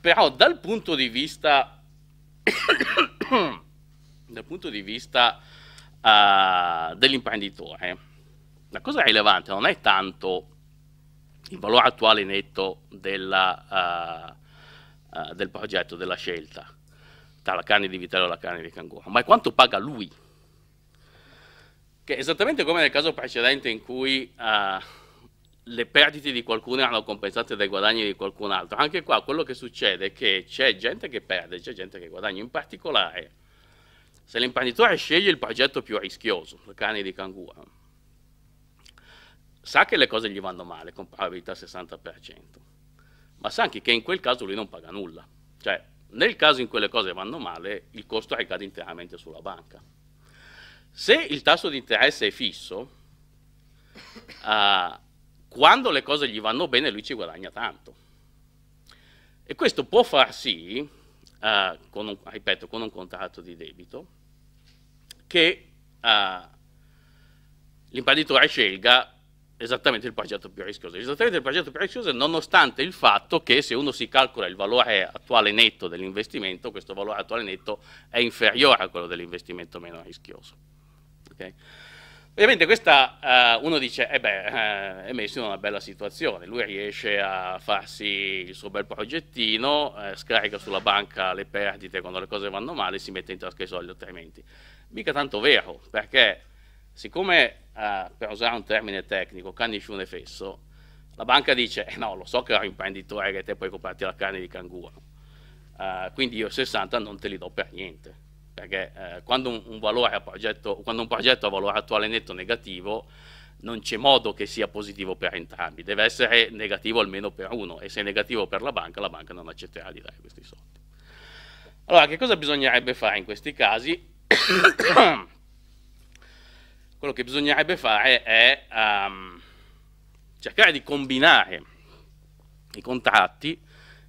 però dal punto di vista, vista uh, dell'imprenditore, la cosa rilevante non è tanto il valore attuale netto della, uh, uh, del progetto, della scelta, tra la carne di vitello e la carne di canguro, ma è quanto paga lui che esattamente come nel caso precedente in cui uh, le perdite di qualcuno erano compensate dai guadagni di qualcun altro, anche qua quello che succede è che c'è gente che perde, c'è gente che guadagna, in particolare se l'imprenditore sceglie il progetto più rischioso, il cane di cangura, sa che le cose gli vanno male con probabilità 60%, ma sa anche che in quel caso lui non paga nulla, cioè nel caso in cui le cose vanno male il costo ricade interamente sulla banca. Se il tasso di interesse è fisso, uh, quando le cose gli vanno bene lui ci guadagna tanto. E questo può far sì, uh, con un, ripeto, con un contratto di debito, che uh, l'imprenditore scelga esattamente il progetto più rischioso. Esattamente il progetto più rischioso nonostante il fatto che se uno si calcola il valore attuale netto dell'investimento, questo valore attuale netto è inferiore a quello dell'investimento meno rischioso. Okay? Ovviamente questa, uh, uno dice, eh beh, eh, è messo in una bella situazione, lui riesce a farsi il suo bel progettino, eh, scarica sulla banca le perdite quando le cose vanno male, e si mette in tasca i soldi altrimenti. Mica tanto vero, perché siccome, eh, per usare un termine tecnico, cani fiume fesso, la banca dice, eh no, lo so che ero imprenditore che te puoi comprarti la carne di canguro, eh, quindi io 60 non te li do per niente perché eh, quando, un, un progetto, quando, un, progetto, ha valore attuale netto negativo non c'è modo che sia positivo per entrambi, deve essere negativo almeno per uno e se è negativo per la banca la banca non accetterà di dare questi soldi. Allora che cosa bisognerebbe fare in questi casi? Quello che bisognerebbe fare è um, cercare di combinare i contratti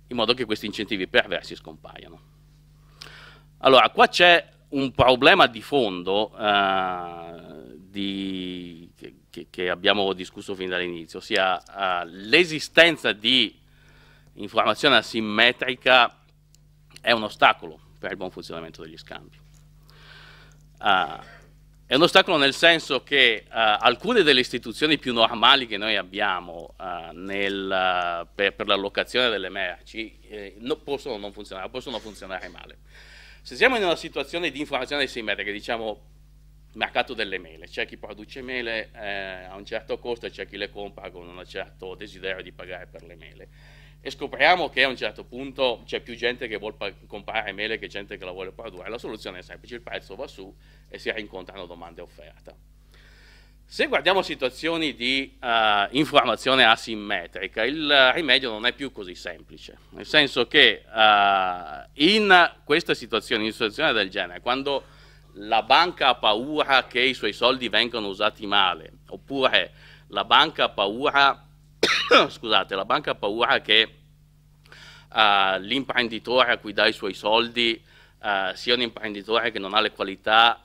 in modo che questi incentivi perversi scompaiano. Allora, qua c'è un problema di fondo uh, di, che, che, abbiamo discusso fin dall'inizio, ossia uh, l'esistenza di informazione asimmetrica è un ostacolo per il buon funzionamento degli scambi. Uh, è un ostacolo nel senso che uh, alcune delle istituzioni più normali che noi abbiamo uh, nel, per, per l'allocazione delle merci eh, no, possono non funzionare, possono funzionare male. Se siamo in una situazione di inflazione simmetrica, diciamo mercato delle mele, c'è chi produce mele eh, a un certo costo e c'è chi le compra con un certo desiderio di pagare per le mele e scopriamo che a un certo punto c'è più gente che vuole comprare mele che gente che la vuole produrre, la soluzione è semplice, il prezzo va su e si rincontrano domande e offerta. Se guardiamo situazioni di uh, informazione asimmetrica, il rimedio non è più così semplice, nel senso che uh, in queste situazioni, in situazioni del genere, quando la banca ha paura che i suoi soldi vengano usati male, oppure la banca ha paura, scusate, la banca ha paura che uh, l'imprenditore a cui dà i suoi soldi eh, sia un imprenditore che non ha le qualità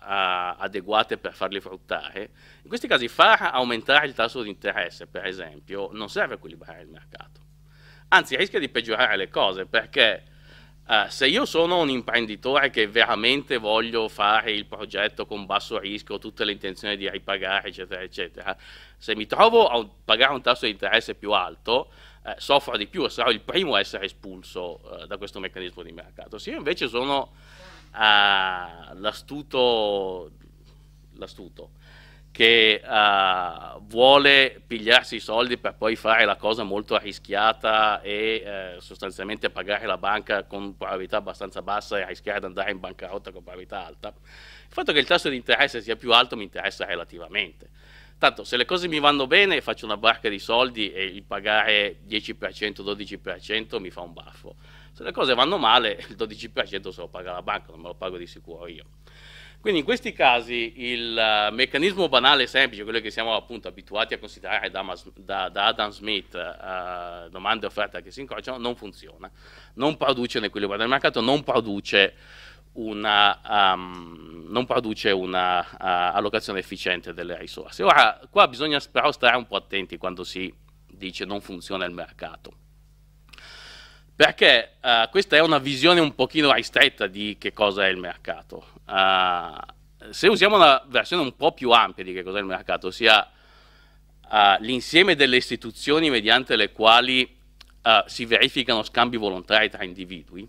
eh, adeguate per farli fruttare, in questi casi far aumentare il tasso di interesse, per esempio, non serve a equilibrare il mercato. Anzi, rischia di peggiorare le cose perché Uh, se io sono un imprenditore che veramente voglio fare il progetto con basso rischio, tutte le intenzioni di ripagare, eccetera, eccetera, se mi trovo a un, pagare un tasso di interesse più alto, eh, soffra di più e sarà il primo a essere espulso eh, da questo meccanismo di mercato, se io invece sono eh, l'astuto, l'astuto, che eh, vuole pigliarsi i soldi per poi fare la cosa molto arrischiata e eh, sostanzialmente pagare la banca con probabilità abbastanza bassa e rischiare di andare in bancarotta con probabilità alta, il fatto che il tasso di interesse sia più alto mi interessa relativamente Tanto se le cose mi vanno bene faccio una barca di soldi e il pagare 10%, 12% mi fa un baffo. Se le cose vanno male il 12% se lo paga la banca, non me lo pago di sicuro io. Quindi in questi casi il eh, meccanismo banale semplice, quello che siamo appunto abituati a considerare da, da, da Adam Smith, eh, domanda e offerta che si incrociano, non funziona, non produce un equilibrio del mercato, non produce una, um, non produce una uh, allocazione efficiente delle risorse. Ora, qua bisogna però stare un po' attenti quando si dice non funziona il mercato, perché uh, questa è una visione un pochino ristretta di che cosa è il mercato. Uh, se usiamo una versione un po' più ampia di che cosa è il mercato, ossia uh, l'insieme delle istituzioni mediante le quali uh, si verificano scambi volontari tra individui,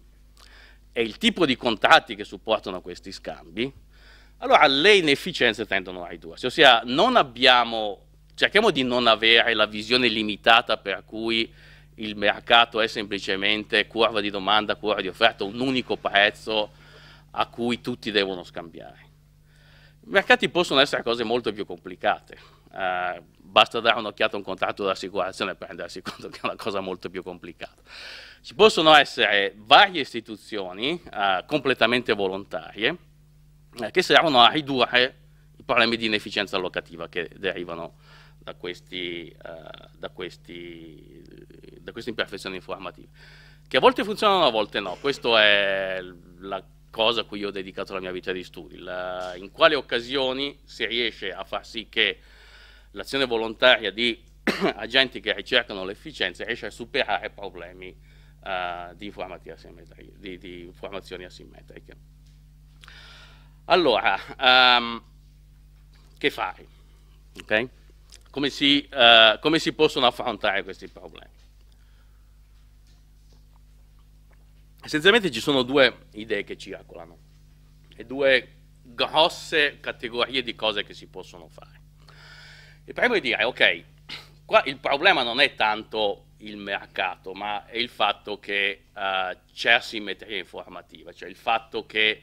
e il tipo di contatti che supportano questi scambi, allora le inefficienze tendono ai due. Cioè, ossia abbiamo, cerchiamo di non avere la visione limitata per cui il mercato è semplicemente curva di domanda, curva di offerta, un unico prezzo a cui tutti devono scambiare. I mercati possono essere cose molto più complicate, eh, basta dare un'occhiata a un contratto di assicurazione per rendersi conto che è una cosa molto più complicata. Ci possono essere varie istituzioni eh, completamente volontarie eh, che servono a ridurre i problemi di inefficienza allocativa che derivano da, questi, eh, da, questi, da queste imperfezioni informative, che a volte funzionano, a volte no. Questa è la cosa a cui ho dedicato la mia vita di studio. la, in quali occasioni si riesce a far sì che l'azione volontaria di agenti che ricercano l'efficienza riesce a superare problemi uh, di, di, di, formazioni asimmetriche. Allora, um, che fare? Okay? Come, si, uh, come si possono affrontare questi problemi? Essenzialmente ci sono due idee che circolano e due grosse categorie di cose che si possono fare. Il primo è dire, ok, qua il problema non è tanto il mercato, ma è il fatto che uh, c'è asimmetria informativa, cioè il fatto che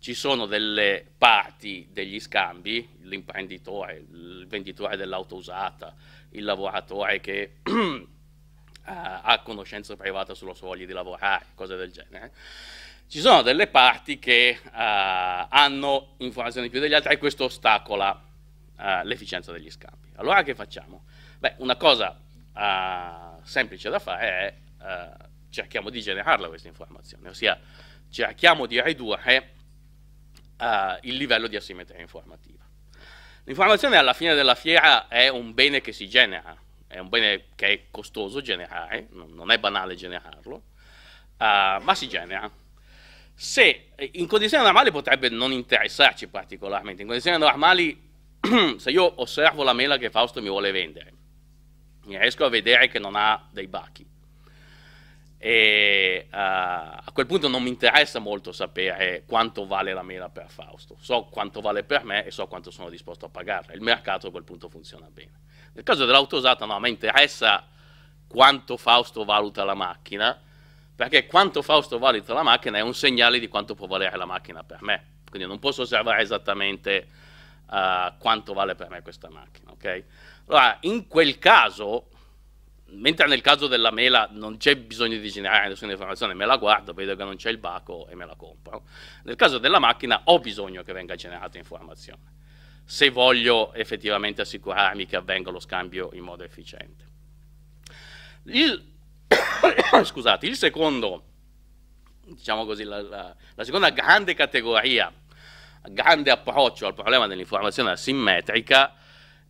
ci sono delle parti degli scambi, l'imprenditore, il venditore dell'auto usata, il lavoratore che uh, ha conoscenza privata sulla sua voglia di lavorare, cose del genere. Ci sono delle parti che uh, hanno informazioni più degli altri e questo ostacola l'efficienza degli scambi. Allora che facciamo? Beh, una cosa uh, semplice da fare è uh, cerchiamo di generarla questa informazione, ossia cerchiamo di ridurre uh, il livello di asimmetria informativa. L'informazione alla fine della fiera è un bene che si genera, è un bene che è costoso generare, non è banale generarlo, eh, ma si genera se in condizioni normali potrebbe non interessarci particolarmente, in condizioni normali se io osservo la mela che Fausto mi vuole vendere mi riesco a vedere che non ha dei bachi. E uh, a quel punto non mi interessa molto sapere quanto vale la mela per Fausto, so quanto vale per me e so quanto sono disposto a pagarla. Il mercato a quel punto funziona bene. Nel caso dell'auto usata, no, a me interessa quanto Fausto valuta la macchina, perché quanto Fausto valuta la macchina è un segnale di quanto può valere la macchina per me. Quindi non posso osservare esattamente uh, quanto vale per me questa macchina, ok? Allora, in quel caso, mentre nel caso della mela non c'è bisogno di generare nessuna informazione, me la guardo, vedo che non c'è il baco e me la compro. Nel caso della macchina ho bisogno che venga generata informazione, se voglio effettivamente assicurarmi che avvenga lo scambio in modo efficiente. Il, scusate, il secondo, diciamo così, la, la, la seconda grande categoria, grande approccio al problema dell'informazione asimmetrica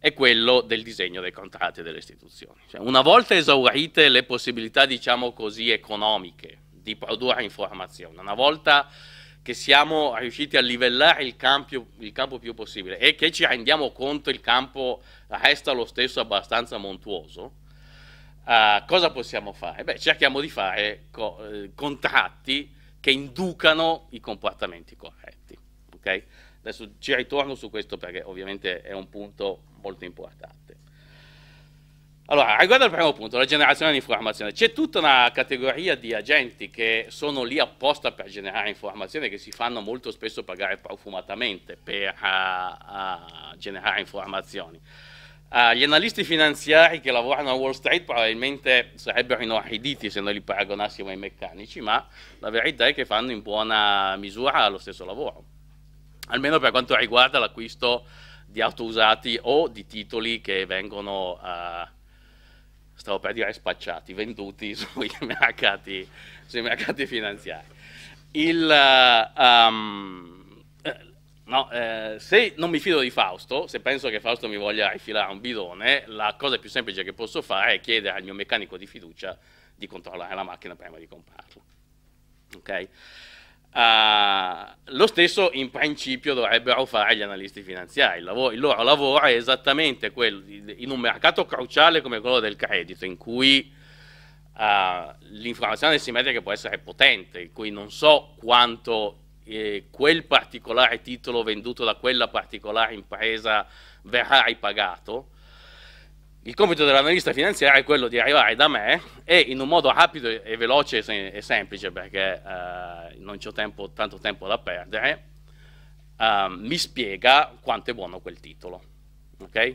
è quello del disegno dei contratti delle istituzioni. Cioè, una volta esaurite le possibilità, diciamo così, economiche di produrre informazione, una volta che siamo riusciti a livellare il, campio, il campo, più possibile e che ci rendiamo conto il campo resta lo stesso abbastanza montuoso, uh, cosa possiamo fare? Beh, cerchiamo di fare co eh, contratti che inducano i comportamenti corretti. Okay? Adesso ci ritorno su questo perché ovviamente è un punto molto importante. Allora, riguardo al primo punto, la generazione di informazione, c'è tutta una categoria di agenti che sono lì apposta per generare informazione, che si fanno molto spesso pagare profumatamente per uh, uh, generare informazioni. Uh, gli analisti finanziari che lavorano a Wall Street probabilmente sarebbero inorriditi se noi li paragonassimo ai meccanici, ma la verità è che fanno in buona misura lo stesso lavoro, almeno per quanto riguarda l'acquisto di auto usati o di titoli che vengono, uh, stavo per dire, spacciati, venduti sui mercati, sui mercati finanziari. Il, uh, um, eh, no, eh, se non mi fido di Fausto, se penso che Fausto mi voglia rifilare un bidone, la cosa più semplice che posso fare è chiedere al mio meccanico di fiducia di controllare la macchina prima di comprarla. Okay? Uh, lo stesso in principio dovrebbero fare gli analisti finanziari, il, lavoro, il loro lavoro è esattamente quello, di, in un mercato cruciale come quello del credito, in cui uh, l'informazione simmetrica può essere potente, in cui non so quanto eh, quel particolare titolo venduto da quella particolare impresa verrà ripagato, il compito dell'analista finanziario è quello di arrivare da me e in un modo rapido e veloce e semplice, perché eh, non ho tempo, tanto tempo da perdere, eh, mi spiega quanto è buono quel titolo. Ok?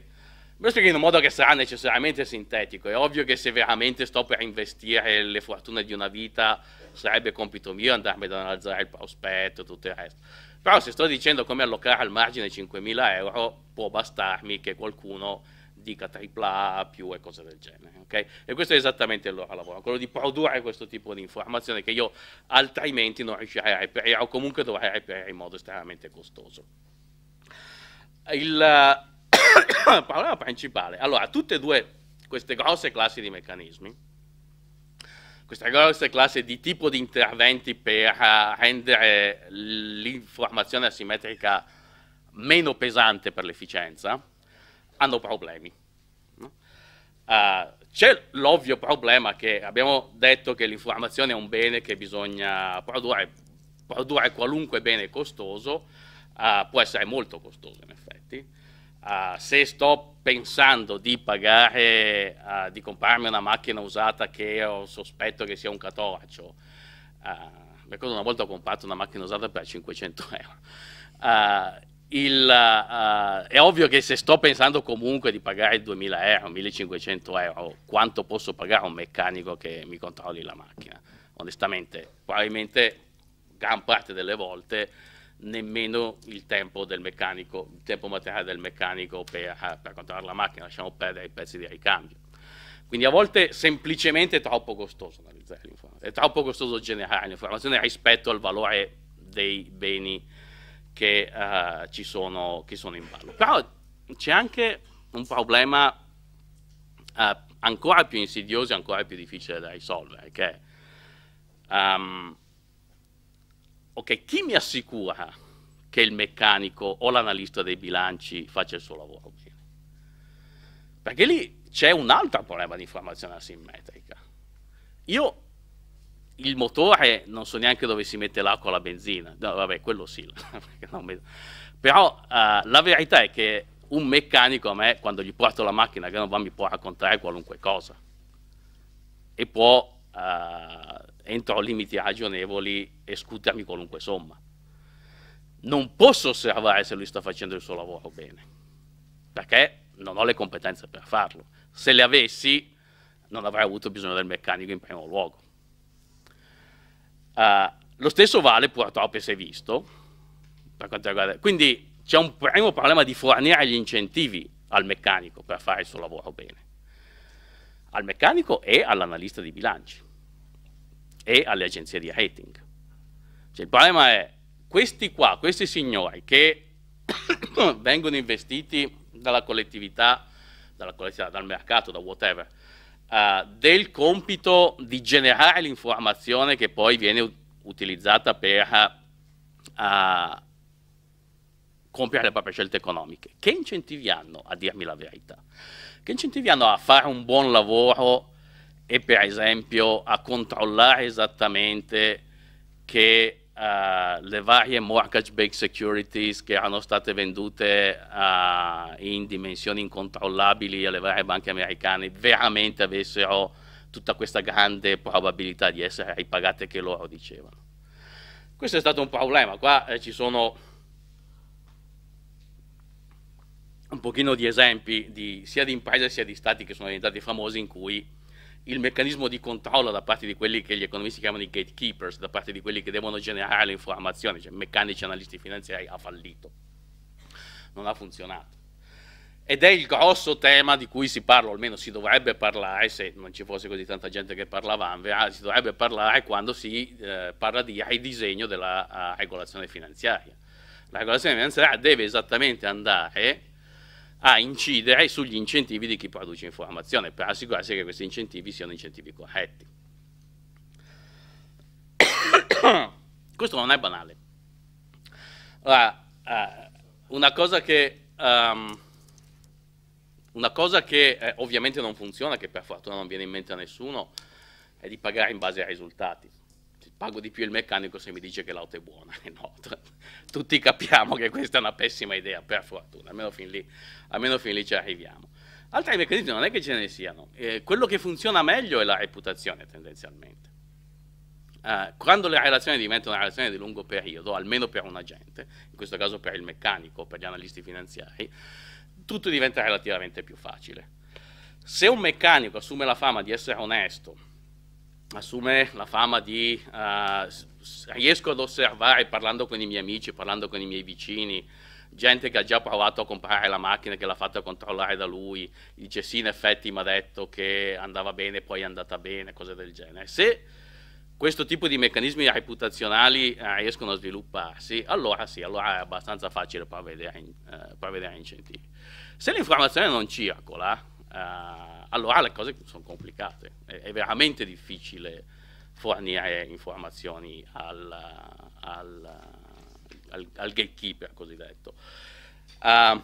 Lo spiego in un modo che sarà necessariamente sintetico. È ovvio che se veramente sto per investire le fortune di una vita, sarebbe compito mio andarmi ad analizzare il prospetto e tutto il resto. Però se sto dicendo come allocare al margine 5.000 euro, può bastarmi che qualcuno dica AAA più e cose del genere. Okay? E questo è esattamente il loro lavoro, quello di produrre questo tipo di informazione che io altrimenti non riuscirei a reperire o comunque dovrei reperire in modo estremamente costoso. Il problema principale, allora, tutte e due queste grosse classi di meccanismi, questa grossa classe di tipo di interventi per eh, rendere l'informazione asimmetrica meno pesante per l'efficienza, hanno problemi. No? Uh, c'è l'ovvio problema che abbiamo detto che l'informazione è un bene che bisogna produrre, produrre qualunque bene costoso, uh, può essere molto costoso in effetti. Uh, se sto pensando di pagare, uh, di comprarmi una macchina usata che ho sospetto che sia un catoraccio, uh, ricordo una volta ho comprato una macchina usata per 500 euro, il, uh, è ovvio che se sto pensando comunque di pagare 2000 euro, 1500 euro, quanto posso pagare a un meccanico che mi controlli la macchina? Onestamente, probabilmente gran parte delle volte nemmeno il tempo del meccanico, il tempo materiale del meccanico per, eh, per controllare la macchina, lasciamo perdere i pezzi di ricambio. Quindi a volte semplicemente è troppo costoso analizzare l'informazione, è troppo costoso generare l'informazione rispetto al valore dei beni che, uh, ci sono, che sono in ballo. Però c'è anche un problema uh, ancora più insidioso e ancora più difficile da risolvere, che um, okay, chi mi assicura che il meccanico o l'analista dei bilanci faccia il suo lavoro bene? Perché lì c'è un altro problema di informazione asimmetrica. Io il motore non so neanche dove si mette l'acqua o la benzina, no, vabbè, quello sì, però uh, la verità è che un meccanico a me, quando gli porto la macchina che non va, mi può raccontare qualunque cosa e può, uh, entro limiti ragionevoli, escutermi qualunque somma. Non posso osservare se lui sta facendo il suo lavoro bene, perché non ho le competenze per farlo. Se le avessi, non avrei avuto bisogno del meccanico in primo luogo. Uh, lo stesso vale purtroppo se visto per quanto riguarda. Quindi c'è un primo problema di fornire gli incentivi al meccanico per fare il suo lavoro bene, al meccanico e all'analista di bilanci e alle agenzie di rating. Cioè, il problema è questi qua, questi signori che vengono investiti dalla collettività, dalla collettività, dal mercato, da whatever, eh, del compito di generare l'informazione che poi viene utilizzata per uh, compiere le proprie scelte economiche. Che incentivi hanno a dirmi la verità? Che incentivi hanno a fare un buon lavoro e per esempio a controllare esattamente che uh, le varie mortgage-backed securities che erano state vendute uh, in dimensioni incontrollabili alle varie banche americane veramente avessero tutta questa grande probabilità di essere ripagate che loro dicevano. Questo è stato un problema, qua eh, ci sono un pochino di esempi di, sia di imprese sia di stati che sono diventati famosi in cui il meccanismo di controllo da parte di quelli che gli economisti chiamano i gatekeepers, da parte di quelli che devono generare le informazioni, cioè meccanici analisti finanziari, ha fallito. Non ha funzionato. Ed è il grosso tema di cui si parla, o almeno si dovrebbe parlare, se non ci fosse così tanta gente che parlava ah, si dovrebbe parlare quando si eh, parla di ridisegno della eh, regolazione finanziaria. La regolazione finanziaria deve esattamente andare a incidere sugli incentivi di chi produce informazione per assicurarsi che questi incentivi siano incentivi corretti. Questo non è banale. Allora, eh, una cosa che, um, una cosa che eh, ovviamente non funziona, che per fortuna non viene in mente a nessuno, è di pagare in base ai risultati pago di più il meccanico se mi dice che l'auto è buona. No, tutti capiamo che questa è una pessima idea, per fortuna, almeno fin lì, almeno fin lì ci arriviamo. Altri meccanismi non è che ce ne siano, eh, quello che funziona meglio è la reputazione tendenzialmente. Eh, quando la relazione diventa una relazione di lungo periodo, almeno per un agente, in questo caso per il meccanico, per gli analisti finanziari, tutto diventa relativamente più facile. Se un meccanico assume la fama di essere onesto, assume la fama di uh, riesco ad osservare parlando con i miei amici, parlando con i miei vicini, gente che ha già provato a comprare la macchina, che l'ha fatta controllare da lui, dice sì in effetti mi ha detto che andava bene, poi è andata bene, cose del genere. Se questo tipo di meccanismi reputazionali eh, riescono a svilupparsi, allora sì, allora è abbastanza facile provvedere, in, eh, provvedere a incentivi. Se l'informazione non circola, uh, allora le cose sono complicate, è, è veramente difficile fornire informazioni al, al, al, al gatekeeper cosiddetto. Uh,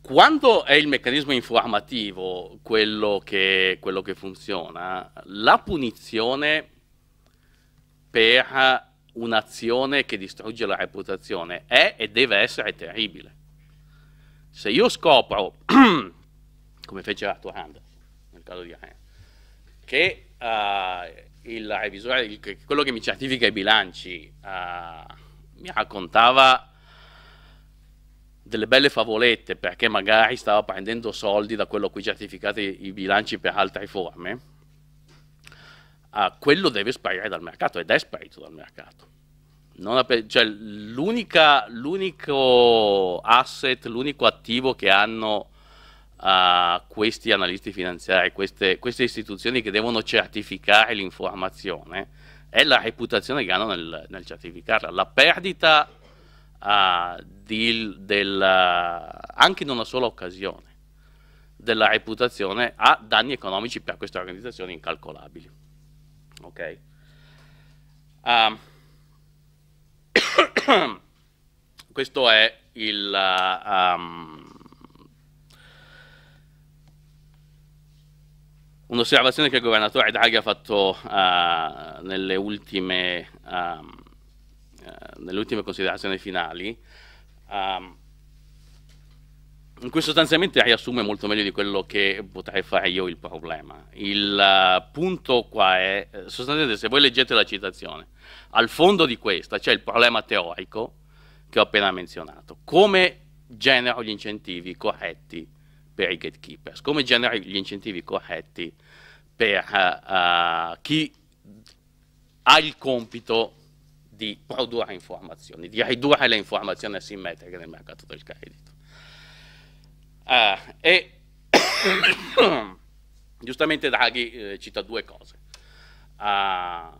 quando è il meccanismo informativo quello che, quello che funziona, la punizione per un'azione che distrugge la reputazione è e deve essere terribile. Se io scopro, come fece Arthur Hand, nel caso di Hand, che uh, il revisore, il, quello che mi certifica i bilanci, uh, mi raccontava delle belle favolette perché magari stava prendendo soldi da quello a cui certificate i bilanci per altre forme, uh, quello deve sparire dal mercato ed è sparito dal mercato cioè, l'unico asset, l'unico attivo che hanno uh, questi analisti finanziari, queste, queste, istituzioni che devono certificare l'informazione, è la reputazione che hanno nel, nel certificarla. La perdita uh, ah, di, del, anche in una sola occasione della reputazione ha danni economici per queste organizzazioni incalcolabili. Ok? Um, Questo è il... Um, un'osservazione che il governatore Draghi ha fatto uh, nelle, ultime, uh, nelle, ultime, considerazioni finali. Um, Qui sostanzialmente riassume molto meglio di quello che potrei fare io il problema. Il uh, punto qua è, eh, sostanzialmente se voi leggete la citazione, al fondo di questa c'è il problema teorico che ho appena menzionato. Come genero gli incentivi corretti per i gatekeepers? Come genero gli incentivi corretti per uh, uh, chi ha il compito di produrre informazioni, di ridurre le informazioni asimmetriche nel mercato del credito? Ah, e giustamente Draghi eh, cita due cose. Ah,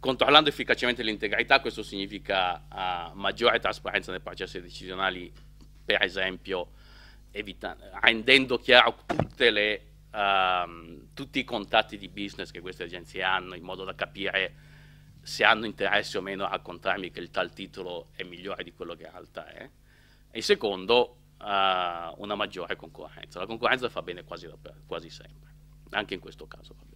controllando efficacemente l'integrità, questo significa ah, maggiore trasparenza nei processi decisionali, per esempio rendendo chiaro le, uh, tutti i contatti di business che queste agenzie hanno, in modo da capire se hanno interesse o meno a raccontarmi che il tal titolo è migliore di quello che alta è. Eh. E il secondo, a eh, una maggiore concorrenza. La concorrenza fa bene quasi, quasi sempre, anche in questo caso va bene.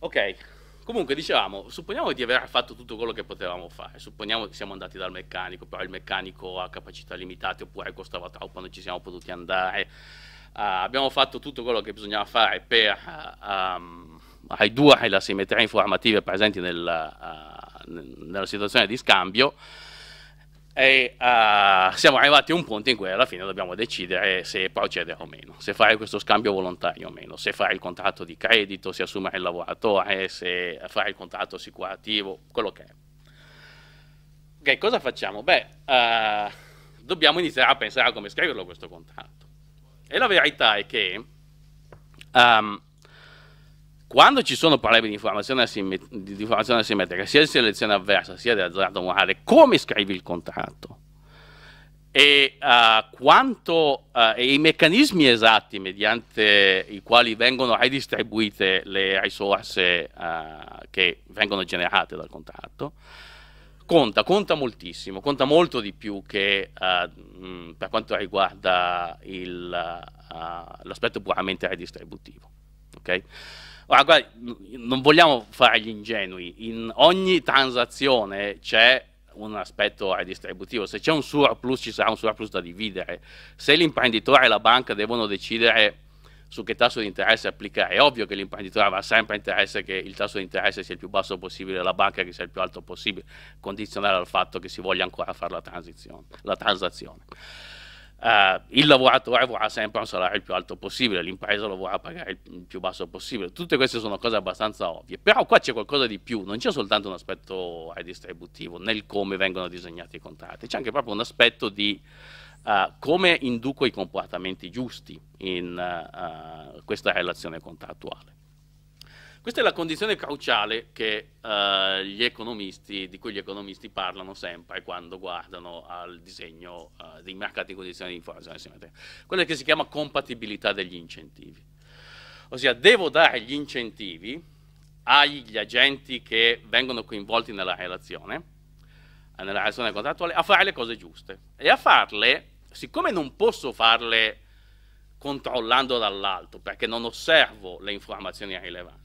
Ok, comunque dicevamo, supponiamo di aver fatto tutto quello che potevamo fare, supponiamo che siamo andati dal meccanico, però il meccanico ha capacità limitate oppure costava troppo, non ci siamo potuti andare, uh, abbiamo fatto tutto quello che bisognava fare per uh, um, ridurre le asimmetrie informative presenti nel, uh, nella situazione di scambio, e uh, siamo arrivati a un punto in cui alla fine dobbiamo decidere se procedere o meno, se fare questo scambio volontario o meno, se fare il contratto di credito, se assumere il lavoratore, se fare il contratto assicurativo, quello che è. Ok, cosa facciamo? Beh, uh, dobbiamo iniziare a pensare a come scriverlo questo contratto. E la verità è che um, quando ci sono problemi di informazione, asimmet- di informazione asimmetrica, sia di selezione avversa sia della azzardo morale, come scrivi il contratto? E, uh, quanto, uh, e i meccanismi esatti mediante i quali vengono ridistribuite le risorse uh, che vengono generate dal contratto conta, conta moltissimo, conta molto di più che mh, per quanto riguarda il, l'aspetto puramente redistributivo. Okay? Ora, ah, guarda, non vogliamo fare gli ingenui, in ogni transazione c'è un aspetto redistributivo, se c'è un surplus ci sarà un surplus da dividere, se l'imprenditore e la banca devono decidere su che tasso di interesse applicare. È ovvio che l'imprenditore avrà sempre interesse che il tasso di interesse sia il più basso possibile la banca che sia il più alto possibile, condizionale al fatto che si voglia ancora fare la, la transazione. Uh, il lavoratore vorrà sempre un salario il più alto possibile, l'impresa lo vorrà pagare il più basso possibile. Tutte queste sono cose abbastanza ovvie, però qua c'è qualcosa di più, non c'è soltanto un aspetto redistributivo nel come vengono disegnati i contratti, c'è anche proprio un aspetto di uh, come induco i comportamenti giusti in uh, questa relazione contrattuale. Questa è la condizione cruciale uh, eh, di cui gli economisti parlano sempre quando guardano al disegno uh, dei mercati in condizioni di informazione simmetrica, quella che si chiama compatibilità degli incentivi. Ossia, devo dare gli incentivi agli agenti che vengono coinvolti nella relazione, nella relazione contrattuale, a fare le cose giuste. E a farle, siccome non posso farle controllando dall'alto, perché non osservo le informazioni rilevanti,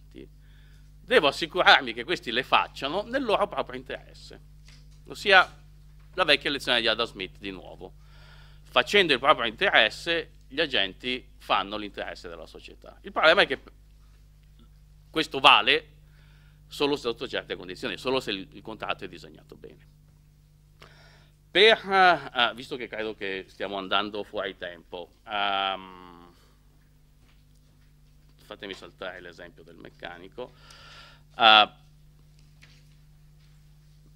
devo assicurarmi che questi le facciano nel loro proprio interesse, ossia la vecchia lezione di Adam Smith di nuovo. Facendo il proprio interesse, gli agenti fanno l'interesse della società. Il problema è che questo vale solo sotto certe condizioni, solo se il, contratto è disegnato bene. Per, uh, uh, visto che credo che stiamo andando fuori tempo, um, fatemi saltare l'esempio del meccanico uh,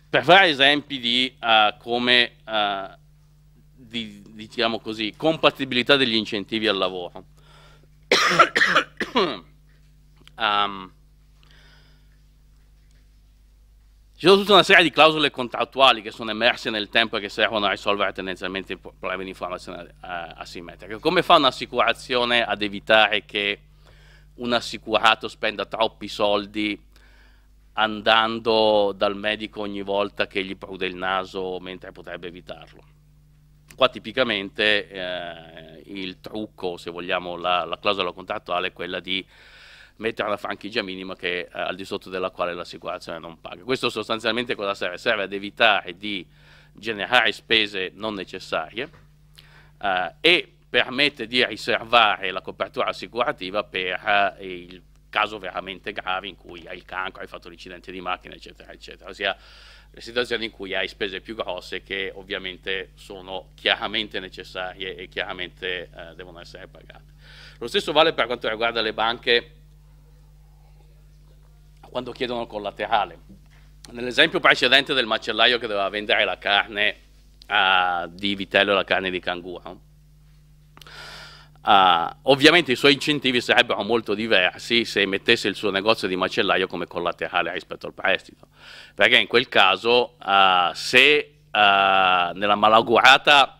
per fare esempi di uh, come uh, di, diciamo così, compatibilità degli incentivi al lavoro. um, ci sono tutta una serie di clausole contrattuali che sono emerse nel tempo e che servono a risolvere tendenzialmente i problemi di informazione asimmetrica. Come fa un'assicurazione ad evitare che un assicurato spenda troppi soldi andando dal medico ogni volta che gli prude il naso mentre potrebbe evitarlo. Qua tipicamente eh, il trucco, se vogliamo, la, la, clausola contrattuale è quella di mettere una franchigia minima che, eh, al di sotto della quale l'assicurazione non paga. Questo sostanzialmente cosa serve? Serve ad evitare di generare spese non necessarie eh, e permette di riservare la copertura assicurativa per eh, il caso veramente grave in cui hai il cancro, hai fatto l'incidente di macchina, eccetera, eccetera, ossia le situazioni in cui hai spese più grosse che ovviamente sono chiaramente necessarie e chiaramente eh, devono essere pagate. Lo stesso vale per quanto riguarda le banche quando chiedono collaterale. Nell'esempio precedente del macellaio che doveva vendere la carne uh, di vitello e la carne di canguro, Uh, ovviamente i suoi incentivi sarebbero molto diversi se mettesse il suo negozio di macellaio come collaterale rispetto al prestito, perché in quel caso uh, se uh, nella malaugurata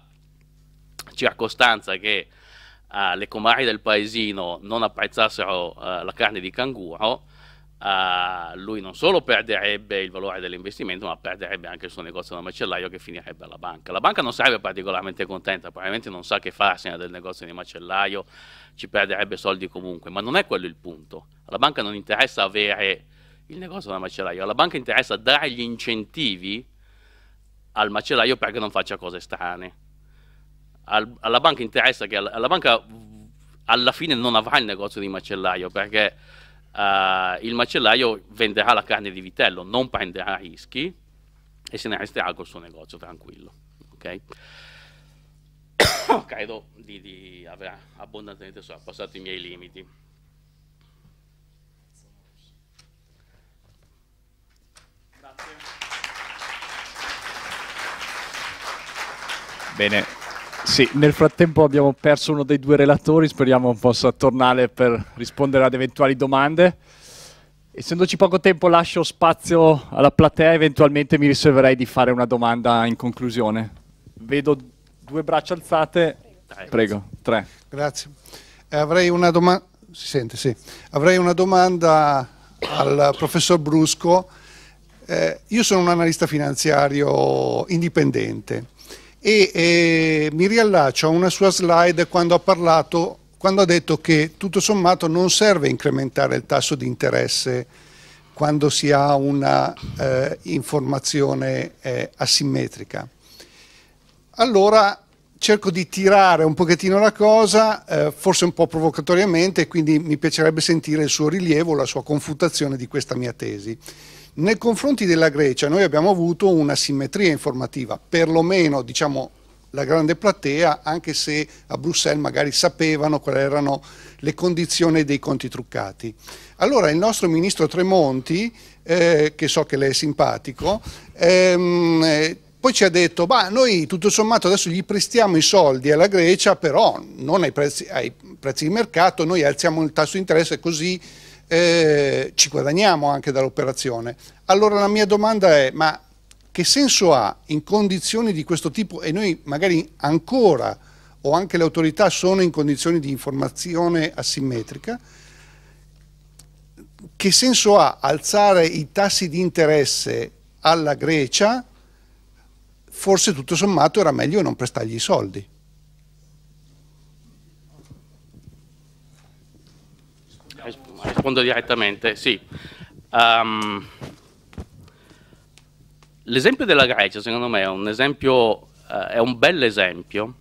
circostanza che le comari del paesino non apprezzassero la carne di canguro, Uh, lui non solo perderebbe il valore dell'investimento, ma perderebbe anche il suo negozio da macellaio che finirebbe alla banca. La banca non sarebbe particolarmente contenta, probabilmente non sa che farsene del negozio di macellaio, ci perderebbe soldi comunque, ma non è quello il punto. Alla banca non interessa avere il negozio da macellaio, alla banca interessa dare gli incentivi al macellaio perché non faccia cose strane. Al, alla banca interessa che alla, alla banca alla fine non avrà il negozio di macellaio perché eh, il macellaio venderà la carne di vitello, non prenderà rischi e se ne resterà col suo negozio tranquillo. Okay? Credo di, di aver abbondantemente sorpassato i miei limiti. Grazie. Bene, sì, nel frattempo abbiamo perso uno dei due relatori, speriamo possa tornare per rispondere ad eventuali domande. Essendoci poco tempo lascio spazio alla platea, eventualmente mi riserverei di fare una domanda in conclusione. Vedo due braccia alzate, prego, prego. tre. Grazie. Eh, avrei, una si sente, sì. avrei una domanda al professor Brusco. Eh, io sono un analista finanziario indipendente e eh, mi riallaccio a una sua slide quando ha parlato quando ha detto che tutto sommato non serve incrementare il tasso di interesse quando si ha una eh, informazione eh, asimmetrica. Allora cerco di tirare un pochettino la cosa, eh, forse un po' provocatoriamente, quindi mi piacerebbe sentire il suo rilievo, la sua confutazione di questa mia tesi. Nei confronti della Grecia noi abbiamo avuto una simmetria informativa, perlomeno diciamo, la grande platea, anche se a Bruxelles magari sapevano quali erano le condizioni dei conti truccati. Allora il nostro ministro Tremonti, eh, che so che le è simpatico, ehm, eh, poi ci ha detto, ma noi tutto sommato adesso gli prestiamo i soldi alla Grecia, però non ai prezzi, ai prezzi di mercato, noi alziamo il tasso di interesse così eh, ci guadagniamo anche dall'operazione. Allora la mia domanda è, ma che senso ha in condizioni di questo tipo, e noi magari ancora o anche le autorità sono in condizioni di informazione asimmetrica, che senso ha alzare i tassi di interesse alla Grecia? Forse tutto sommato era meglio non prestargli i soldi. rispondo direttamente, sì. Um, l'esempio della Grecia, secondo me, è un, esempio, uh, è un bel esempio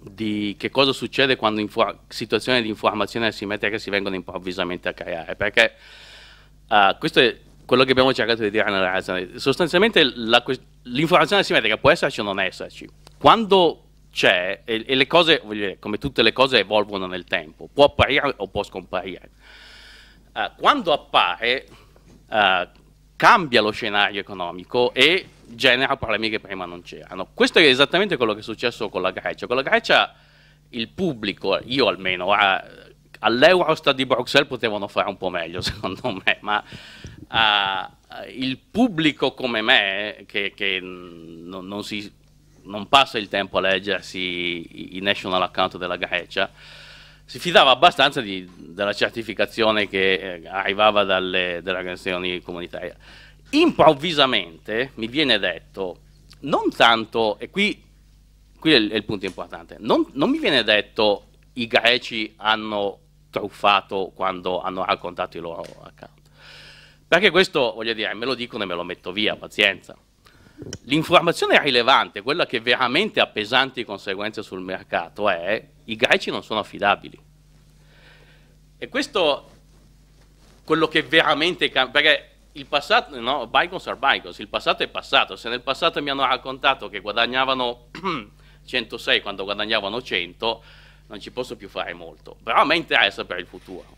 di che cosa succede quando situazioni di informazione asimmetriche si vengono improvvisamente a creare, perché uh, questo è quello che abbiamo cercato di dire nella relazione. Sostanzialmente l'informazione asimmetrica può esserci o non esserci. Quando c'è, e, e, le cose, voglio dire, come tutte le cose, evolvono nel tempo, può apparire o può scomparire. Eh, quando appare eh, cambia lo scenario economico e genera problemi che prima non c'erano. Questo è esattamente quello che è successo con la Grecia. Con la Grecia il pubblico, io almeno, eh, all'Eurostat di Bruxelles potevano fare un po' meglio secondo me, ma eh, il pubblico come me, che, che non, non, si, non passa il tempo a leggersi i, i national account della Grecia, si fidava abbastanza di, della certificazione che eh, arrivava dalle delegazioni comunitarie. Improvvisamente mi viene detto, non tanto, e qui, qui è, il, è, il, punto importante, non, non mi viene detto i greci hanno truffato quando hanno raccontato i loro account. Perché questo, voglio dire, me lo dicono e me lo metto via, pazienza. L'informazione rilevante, quella che veramente ha pesanti conseguenze sul mercato, è i greci non sono affidabili. E questo quello che veramente cambia, perché il passato, no, bygons are bygons, il passato è passato, se nel passato mi hanno raccontato che guadagnavano 106 quando guadagnavano 100, non ci posso più fare molto, però a me interessa per il futuro.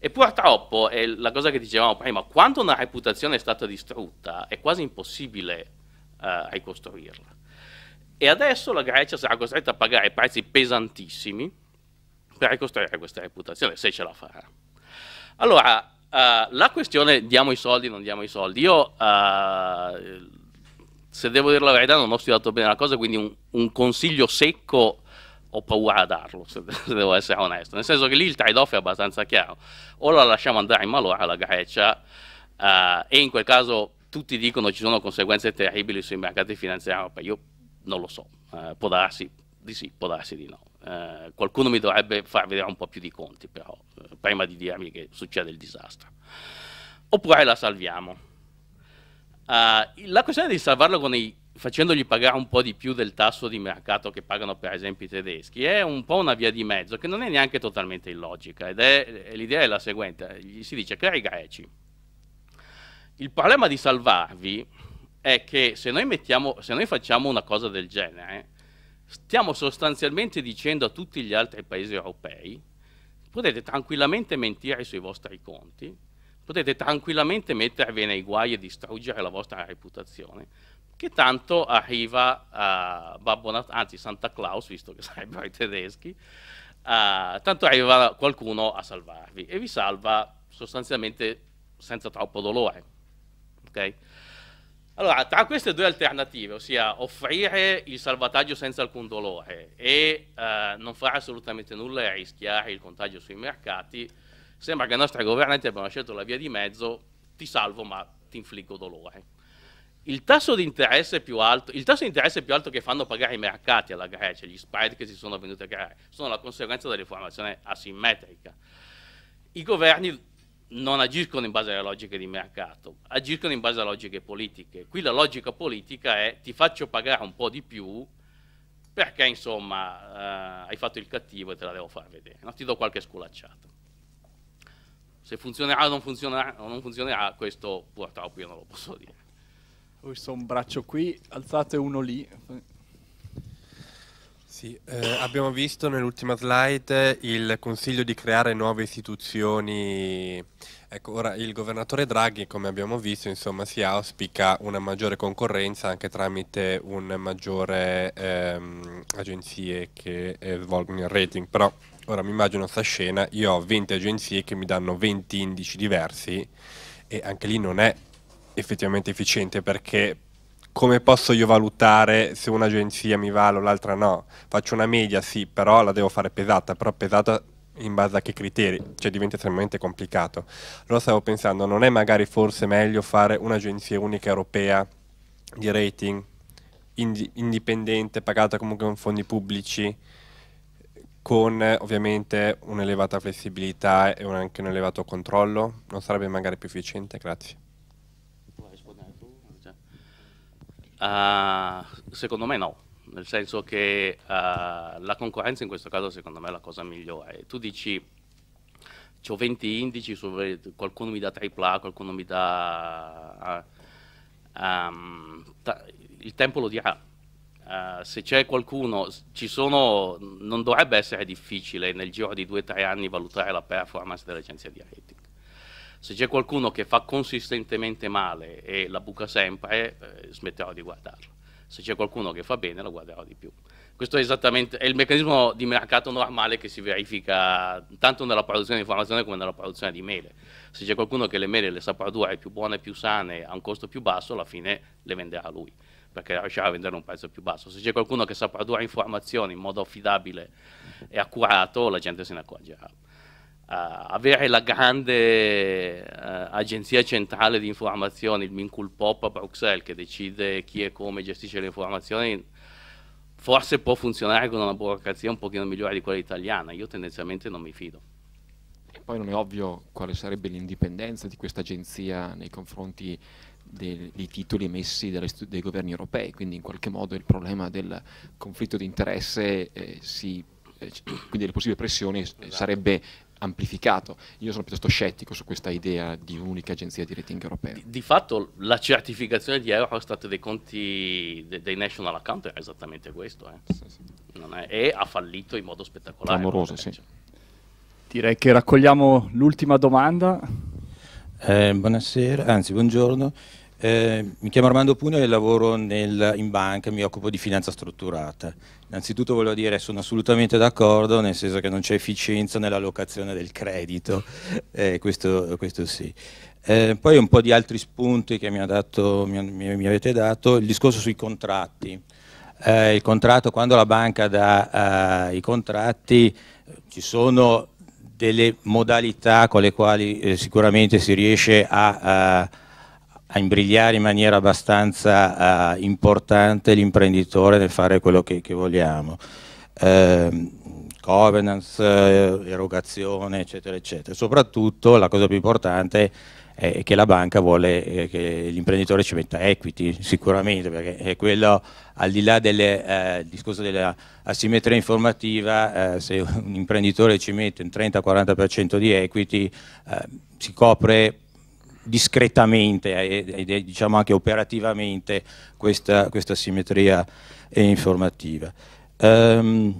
E purtroppo, è la cosa che dicevamo prima, quando una reputazione è stata distrutta è quasi impossibile eh, ricostruirla. E adesso la Grecia sarà costretta a pagare prezzi pesantissimi per ricostruire questa reputazione, se ce la farà. Allora, uh, la questione diamo i soldi, non diamo i soldi. Io, uh, se devo dire la verità, non ho studiato bene la cosa, quindi un, un consiglio secco ho paura a darlo, se, se devo essere onesto. Nel senso che lì il trade-off è abbastanza chiaro. O la lasciamo andare in malora la Grecia, uh, e in quel caso tutti dicono ci sono conseguenze terribili sui mercati finanziari, io non lo so, eh, può darsi di sì, può darsi di no. Eh, qualcuno mi dovrebbe far vedere un po' più di conti però, eh, prima di dirmi che succede il disastro. Oppure la salviamo. Uh, la questione di salvarlo con i facendogli pagare un po' di più del tasso di mercato che pagano per esempio i tedeschi, è un po' una via di mezzo che non è neanche totalmente illogica ed è, l'idea è la seguente, gli si dice cari greci, il problema di salvarvi è che se noi, mettiamo, se noi facciamo una cosa del genere, stiamo sostanzialmente dicendo a tutti gli altri paesi europei, potete tranquillamente mentire sui vostri conti, potete tranquillamente mettervi nei guai e distruggere la vostra reputazione, che tanto arriva uh, Babbo Natale, anzi Santa Claus, visto che sarebbero i tedeschi, uh, tanto arriva qualcuno a salvarvi e vi salva sostanzialmente senza troppo dolore. Okay? Allora, tra queste due alternative, ossia offrire il salvataggio senza alcun dolore e eh, non fare assolutamente nulla e rischiare il contagio sui mercati, sembra che i nostri governanti abbiano scelto la via di mezzo, ti salvo ma ti infliggo dolore. Il tasso di interesse più alto, interesse più alto che fanno pagare i mercati alla Grecia, gli spread che si sono venuti a creare, sono la conseguenza dell'informazione asimmetrica. I governi non agiscono in base alle logiche di mercato, agiscono in base a logiche politiche. Qui la logica politica è ti faccio pagare un po' di più perché insomma eh, hai fatto il cattivo e te la devo far vedere, no? ti do qualche sculacciata. Se funzionerà o non funzionerà, o non funzionerà questo purtroppo io non lo posso dire. Ho visto un braccio qui, alzate uno lì. Sì, eh, abbiamo visto nell'ultima slide il consiglio di creare nuove istituzioni. Ecco, ora il governatore Draghi, come abbiamo visto, insomma, si auspica una maggiore concorrenza anche tramite un maggiore ehm, agenzie che eh, svolgono il rating, però ora mi immagino sta scena, io ho 20 agenzie che mi danno 20 indici diversi e anche lì non è effettivamente efficiente perché come posso io valutare se un'agenzia mi vale o l'altra no? Faccio una media, sì, però la devo fare pesata, però pesata in base a che criteri, cioè diventa estremamente complicato. Allora stavo pensando, non è magari forse meglio fare un'agenzia unica europea di rating ind- indipendente, pagata comunque con fondi pubblici, con ovviamente un'elevata flessibilità e un- anche un elevato controllo? Non sarebbe magari più efficiente? Grazie. Uh, secondo me no, nel senso che uh, la concorrenza in questo caso secondo me è la cosa migliore. Tu dici, ho 20 indici, qualcuno mi dà AAA, qualcuno mi dà... Uh, um, ta, il tempo lo dirà. se c'è qualcuno, sono, non dovrebbe essere difficile nel giro di 2-3 anni valutare la performance dell'agenzia di rating se c'è qualcuno che fa consistentemente male e la buca sempre, eh, smetterò di guardarlo. Se c'è qualcuno che fa bene, lo guarderò di più. Questo è esattamente è il meccanismo di mercato normale che si verifica tanto nella produzione di informazione come nella produzione di mele. Se c'è qualcuno che le mele le sa produrre più buone, più sane, a un costo più basso, alla fine le venderà lui perché riuscirà a vendere a un prezzo più basso. Se c'è qualcuno che sa produrre informazioni in modo affidabile e accurato, la gente se ne accorgerà. Eh, avere la grande eh, agenzia centrale di informazioni, il Mincul Pop a Bruxelles, che decide chi e come gestisce le informazioni, forse può funzionare con una burocrazia un pochino migliore di quella italiana, io tendenzialmente non mi fido. E poi non è ovvio quale sarebbe l'indipendenza di questa agenzia nei confronti dei, titoli emessi dai governi europei, quindi in qualche modo il problema del conflitto di interesse eh, si eh, quindi le possibili pressioni esatto. sarebbe amplificato. Io sono piuttosto scettico su questa idea di un'unica agenzia di rating europea. Di, di, fatto la certificazione di Eurostat dei conti de, dei national account è esattamente questo. Eh. Sì, sì. È, e ha fallito in modo spettacolare. Clamoroso, sì. Cioè. Direi che raccogliamo l'ultima domanda. Eh, buonasera, anzi buongiorno. Eh, mi chiamo Armando Pugno e lavoro nel, in banca, mi occupo di finanza strutturata. Innanzitutto voglio dire che sono assolutamente d'accordo, nel senso che non c'è efficienza nell'allocazione del credito, eh, questo, questo, sì. Eh, poi un po' di altri spunti che mi, dato, mi, mi avete dato, il discorso sui contratti. Eh, il contratto, quando la banca dà eh, i contratti, ci sono delle modalità con le quali eh, sicuramente si riesce a, a a imbrigliare in maniera abbastanza uh, importante l'imprenditore nel fare quello che, che vogliamo. Eh, covenance, eh, erogazione, eccetera, eccetera. Soprattutto la cosa più importante è che la banca vuole eh, che l'imprenditore ci metta equity, sicuramente, perché è quello, al di là del eh, discorso dell'asimmetria informativa, eh, se un imprenditore ci mette un 30-40% di equity, si copre discretamente e, eh, diciamo anche operativamente questa, questa simmetria eh, informativa. Um,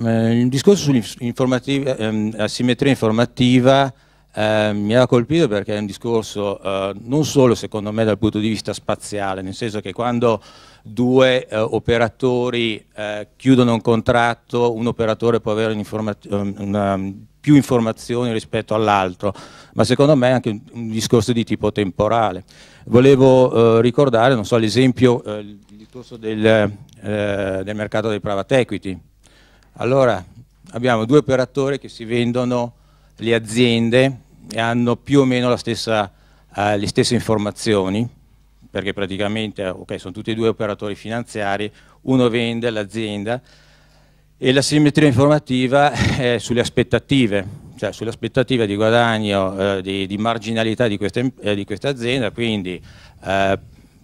il discorso sull'asimmetria ehm, informativa, eh, mi ha colpito perché è un discorso eh, non solo secondo me dal punto di vista spaziale, nel senso che quando due eh, operatori chiudono un contratto, un operatore può avere una, più informazioni rispetto all'altro, ma secondo me è anche un, un discorso di tipo temporale. Volevo eh, ricordare, so, l'esempio, eh, il discorso del, eh, del, mercato dei private equity. Allora, abbiamo due operatori che si vendono le aziende e hanno più o meno stessa, eh, le stesse informazioni, perché praticamente okay, sono tutti e due operatori finanziari, uno vende l'azienda, e la simmetria informativa è sulle aspettative, cioè sull'aspettativa di guadagno, eh, di, di, marginalità di, queste, eh, di questa azienda, quindi eh,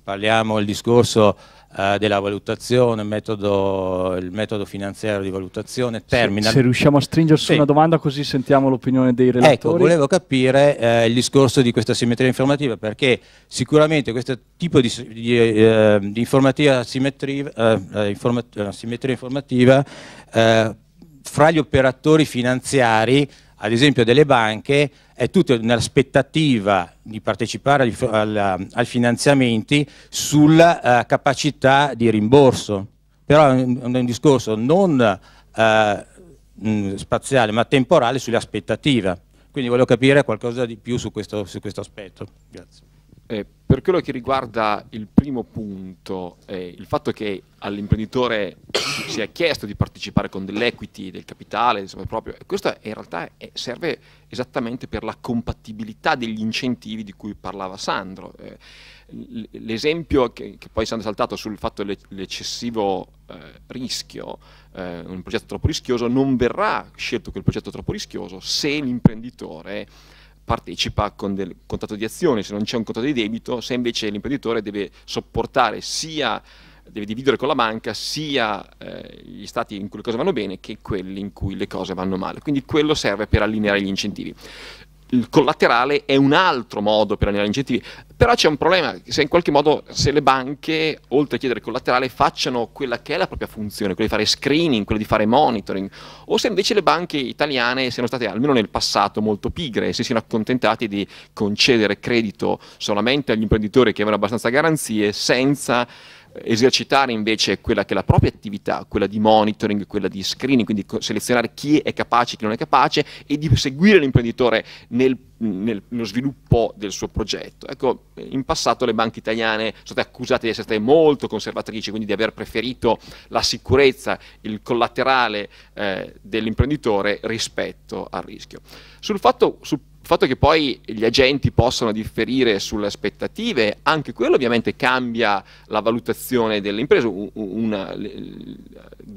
parliamo del discorso eh, della valutazione, metodo, il metodo finanziario di valutazione, termina. Se, se riusciamo a stringersi sì. una domanda così sentiamo l'opinione dei ecco, relatori. Ecco, volevo capire eh, il discorso di questa simmetria informativa perché sicuramente questo tipo di, di, eh, di informativa, eh, eh, simmetria informativa fra gli operatori finanziari ad esempio delle banche, è tutta un'aspettativa di partecipare al, al, al finanziamenti sulla uh, capacità di rimborso. Però è un, un, discorso non uh, mh, spaziale ma temporale sull'aspettativa. Quindi voglio capire qualcosa di più su questo, su questo aspetto. Grazie. Eh, per quello che riguarda il primo punto, eh, il fatto che all'imprenditore sia chiesto di partecipare con dell'equity, del capitale, insomma, proprio, questo in realtà è, serve esattamente per la compatibilità degli incentivi di cui parlava Sandro. Eh, l'esempio che, che, poi Sandro ha saltato sul fatto dell'eccessivo eh, rischio, eh, un progetto troppo rischioso, non verrà scelto quel progetto troppo rischioso se l'imprenditore partecipa con del contratto di azione, se non c'è un contratto di debito, se invece l'imprenditore deve sopportare sia deve dividere con la banca sia eh, gli stati in cui le cose vanno bene che quelli in cui le cose vanno male. Quindi quello serve per allineare gli incentivi il collaterale è un altro modo per allineare incentivi, però c'è un problema, se in qualche modo se le banche, oltre a chiedere collaterale, facciano quella che è la propria funzione, quella di fare screening, quella di fare monitoring, o se invece le banche italiane siano state, almeno nel passato, molto pigre e si siano accontentate di concedere credito solamente agli imprenditori che avevano abbastanza garanzie, senza esercitare invece quella che è la propria attività, quella di monitoring, quella di screening, quindi selezionare chi è capace e chi non è capace e di seguire l'imprenditore nel nello sviluppo del suo progetto. Ecco, in passato le banche italiane sono state accusate di essere state molto conservatrici, quindi di aver preferito la sicurezza, il collaterale eh, dell'imprenditore rispetto al rischio. Sul fatto, sul fatto che poi gli agenti possano differire sulle aspettative, anche quello ovviamente cambia la valutazione dell'impresa. due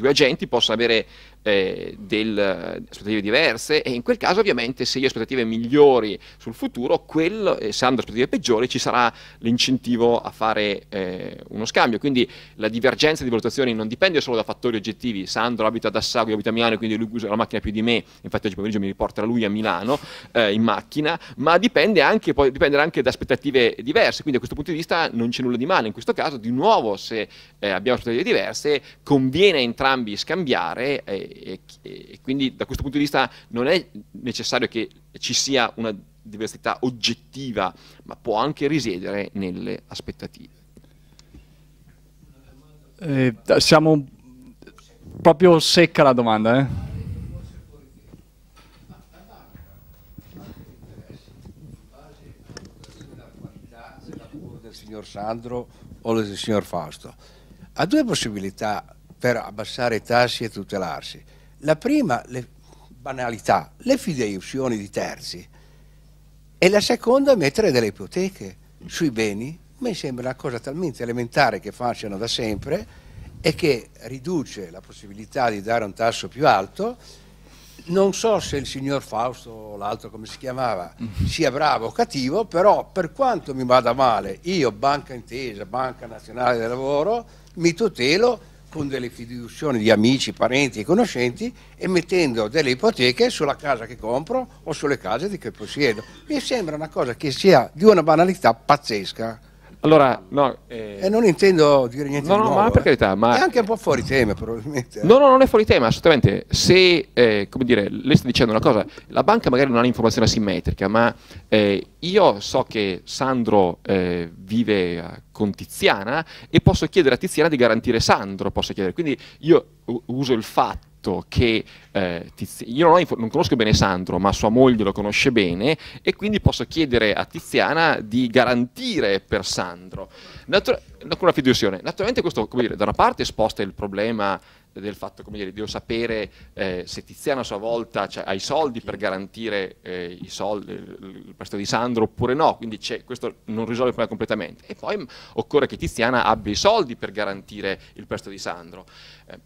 agenti possono avere eh, delle aspettative diverse e in quel caso ovviamente se io ho aspettative migliori sul futuro, quel, eh, se hanno aspettative peggiori ci sarà l'incentivo a fare eh, uno scambio, quindi la divergenza di valutazioni non dipende solo da fattori oggettivi, Sandro abita ad Assago, io abito a Milano, quindi lui usa la macchina più di me, infatti oggi pomeriggio mi riporterà lui a Milano eh, in macchina, ma dipende anche, può dipendere anche da aspettative diverse, quindi da questo punto di vista non c'è nulla di male, in questo caso di nuovo se eh, abbiamo aspettative diverse conviene a entrambi scambiare eh, e, e, quindi da questo punto di vista non è necessario che ci sia una diversità oggettiva, ma può anche risiedere nelle aspettative. Eh, siamo proprio secca la domanda. Eh? del signor Sandro o del signor Fausto. Ha due possibilità per abbassare i tassi e tutelarsi. La prima, le banalità, le fideiussioni di terzi e la seconda mettere delle ipoteche sui beni. Mi sembra una cosa talmente elementare che facciano da sempre e che riduce la possibilità di dare un tasso più alto. Non so se il signor Fausto o l'altro come si chiamava mm-hmm. sia bravo o cattivo, però per quanto mi vada male, io Banca Intesa, Banca Nazionale del Lavoro, mi tutelo con delle fiduzioni di amici, parenti e conoscenti e mettendo delle ipoteche sulla casa che compro o sulle case che possiedo. Mi sembra una cosa che sia di una banalità pazzesca. Allora, no, eh... Eh, non intendo dire niente no, di no, nuovo, ma per eh. carità, ma... è anche un po' fuori tema probabilmente. Eh. No, no, non è fuori tema, assolutamente. Se, eh, come dire, lei sta dicendo una cosa, la banca magari non ha l'informazione asimmetrica, ma eh, io so che Sandro vive con Tiziana e posso chiedere a Tiziana di garantire Sandro, posso chiedere. Quindi io uso il fatto detto che eh, Tiz... io non, non, conosco bene Sandro, ma sua moglie lo conosce bene e quindi posso chiedere a Tiziana di garantire per Sandro Natura... una fiduzione. Naturalmente questo, dire, da una parte sposta il problema del fatto come dire, di sapere eh, se Tiziana a sua volta cioè, ha i soldi per garantire eh, soldi, il prestito di Sandro oppure no, quindi questo non risolve il problema completamente. E poi mm, occorre che Tiziana abbia i soldi per garantire il prestito di Sandro. Eh,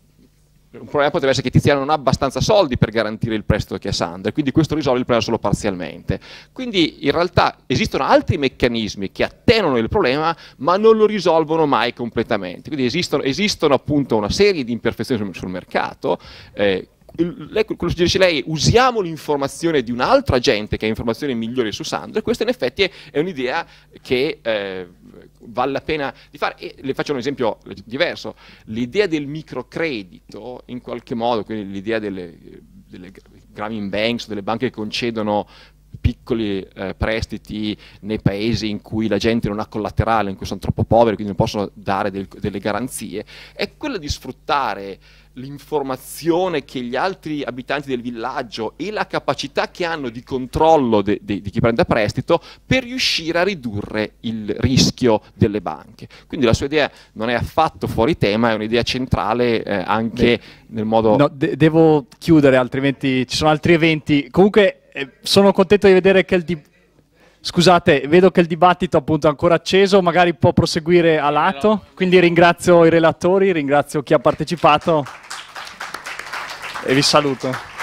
un problema potrebbe essere che Tiziano non ha abbastanza soldi per garantire il prestito che ha Sandra, quindi questo risolve il problema solo parzialmente. Quindi in realtà esistono altri meccanismi che attenuano il problema, ma non lo risolvono mai completamente. Quindi esistono, esistono appunto una serie di imperfezioni sul, mercato eh, lei, quello che dice lei è usiamo l'informazione di un'altra gente che ha informazioni migliori su Sandro e questa in effetti è, è un'idea che eh, vale la pena di fare. E le faccio un esempio diverso, l'idea del microcredito in qualche modo, quindi l'idea delle, delle gramming banks, delle banche che concedono piccoli eh, prestiti nei paesi in cui la gente non ha collaterale, in cui sono troppo poveri, quindi non possono dare del, delle garanzie, è quella di sfruttare l'informazione che gli altri abitanti del villaggio e la capacità che hanno di controllo de, de, di chi prende a prestito per riuscire a ridurre il rischio delle banche. Quindi la sua idea non è affatto fuori tema, è un'idea centrale eh, anche Beh, nel modo... No, de devo chiudere, altrimenti ci sono altri eventi. Comunque eh, sono contento di vedere che il... Di- Scusate, vedo che il dibattito appunto è ancora acceso, magari può proseguire a lato, quindi ringrazio i relatori, ringrazio chi ha partecipato e vi saluto.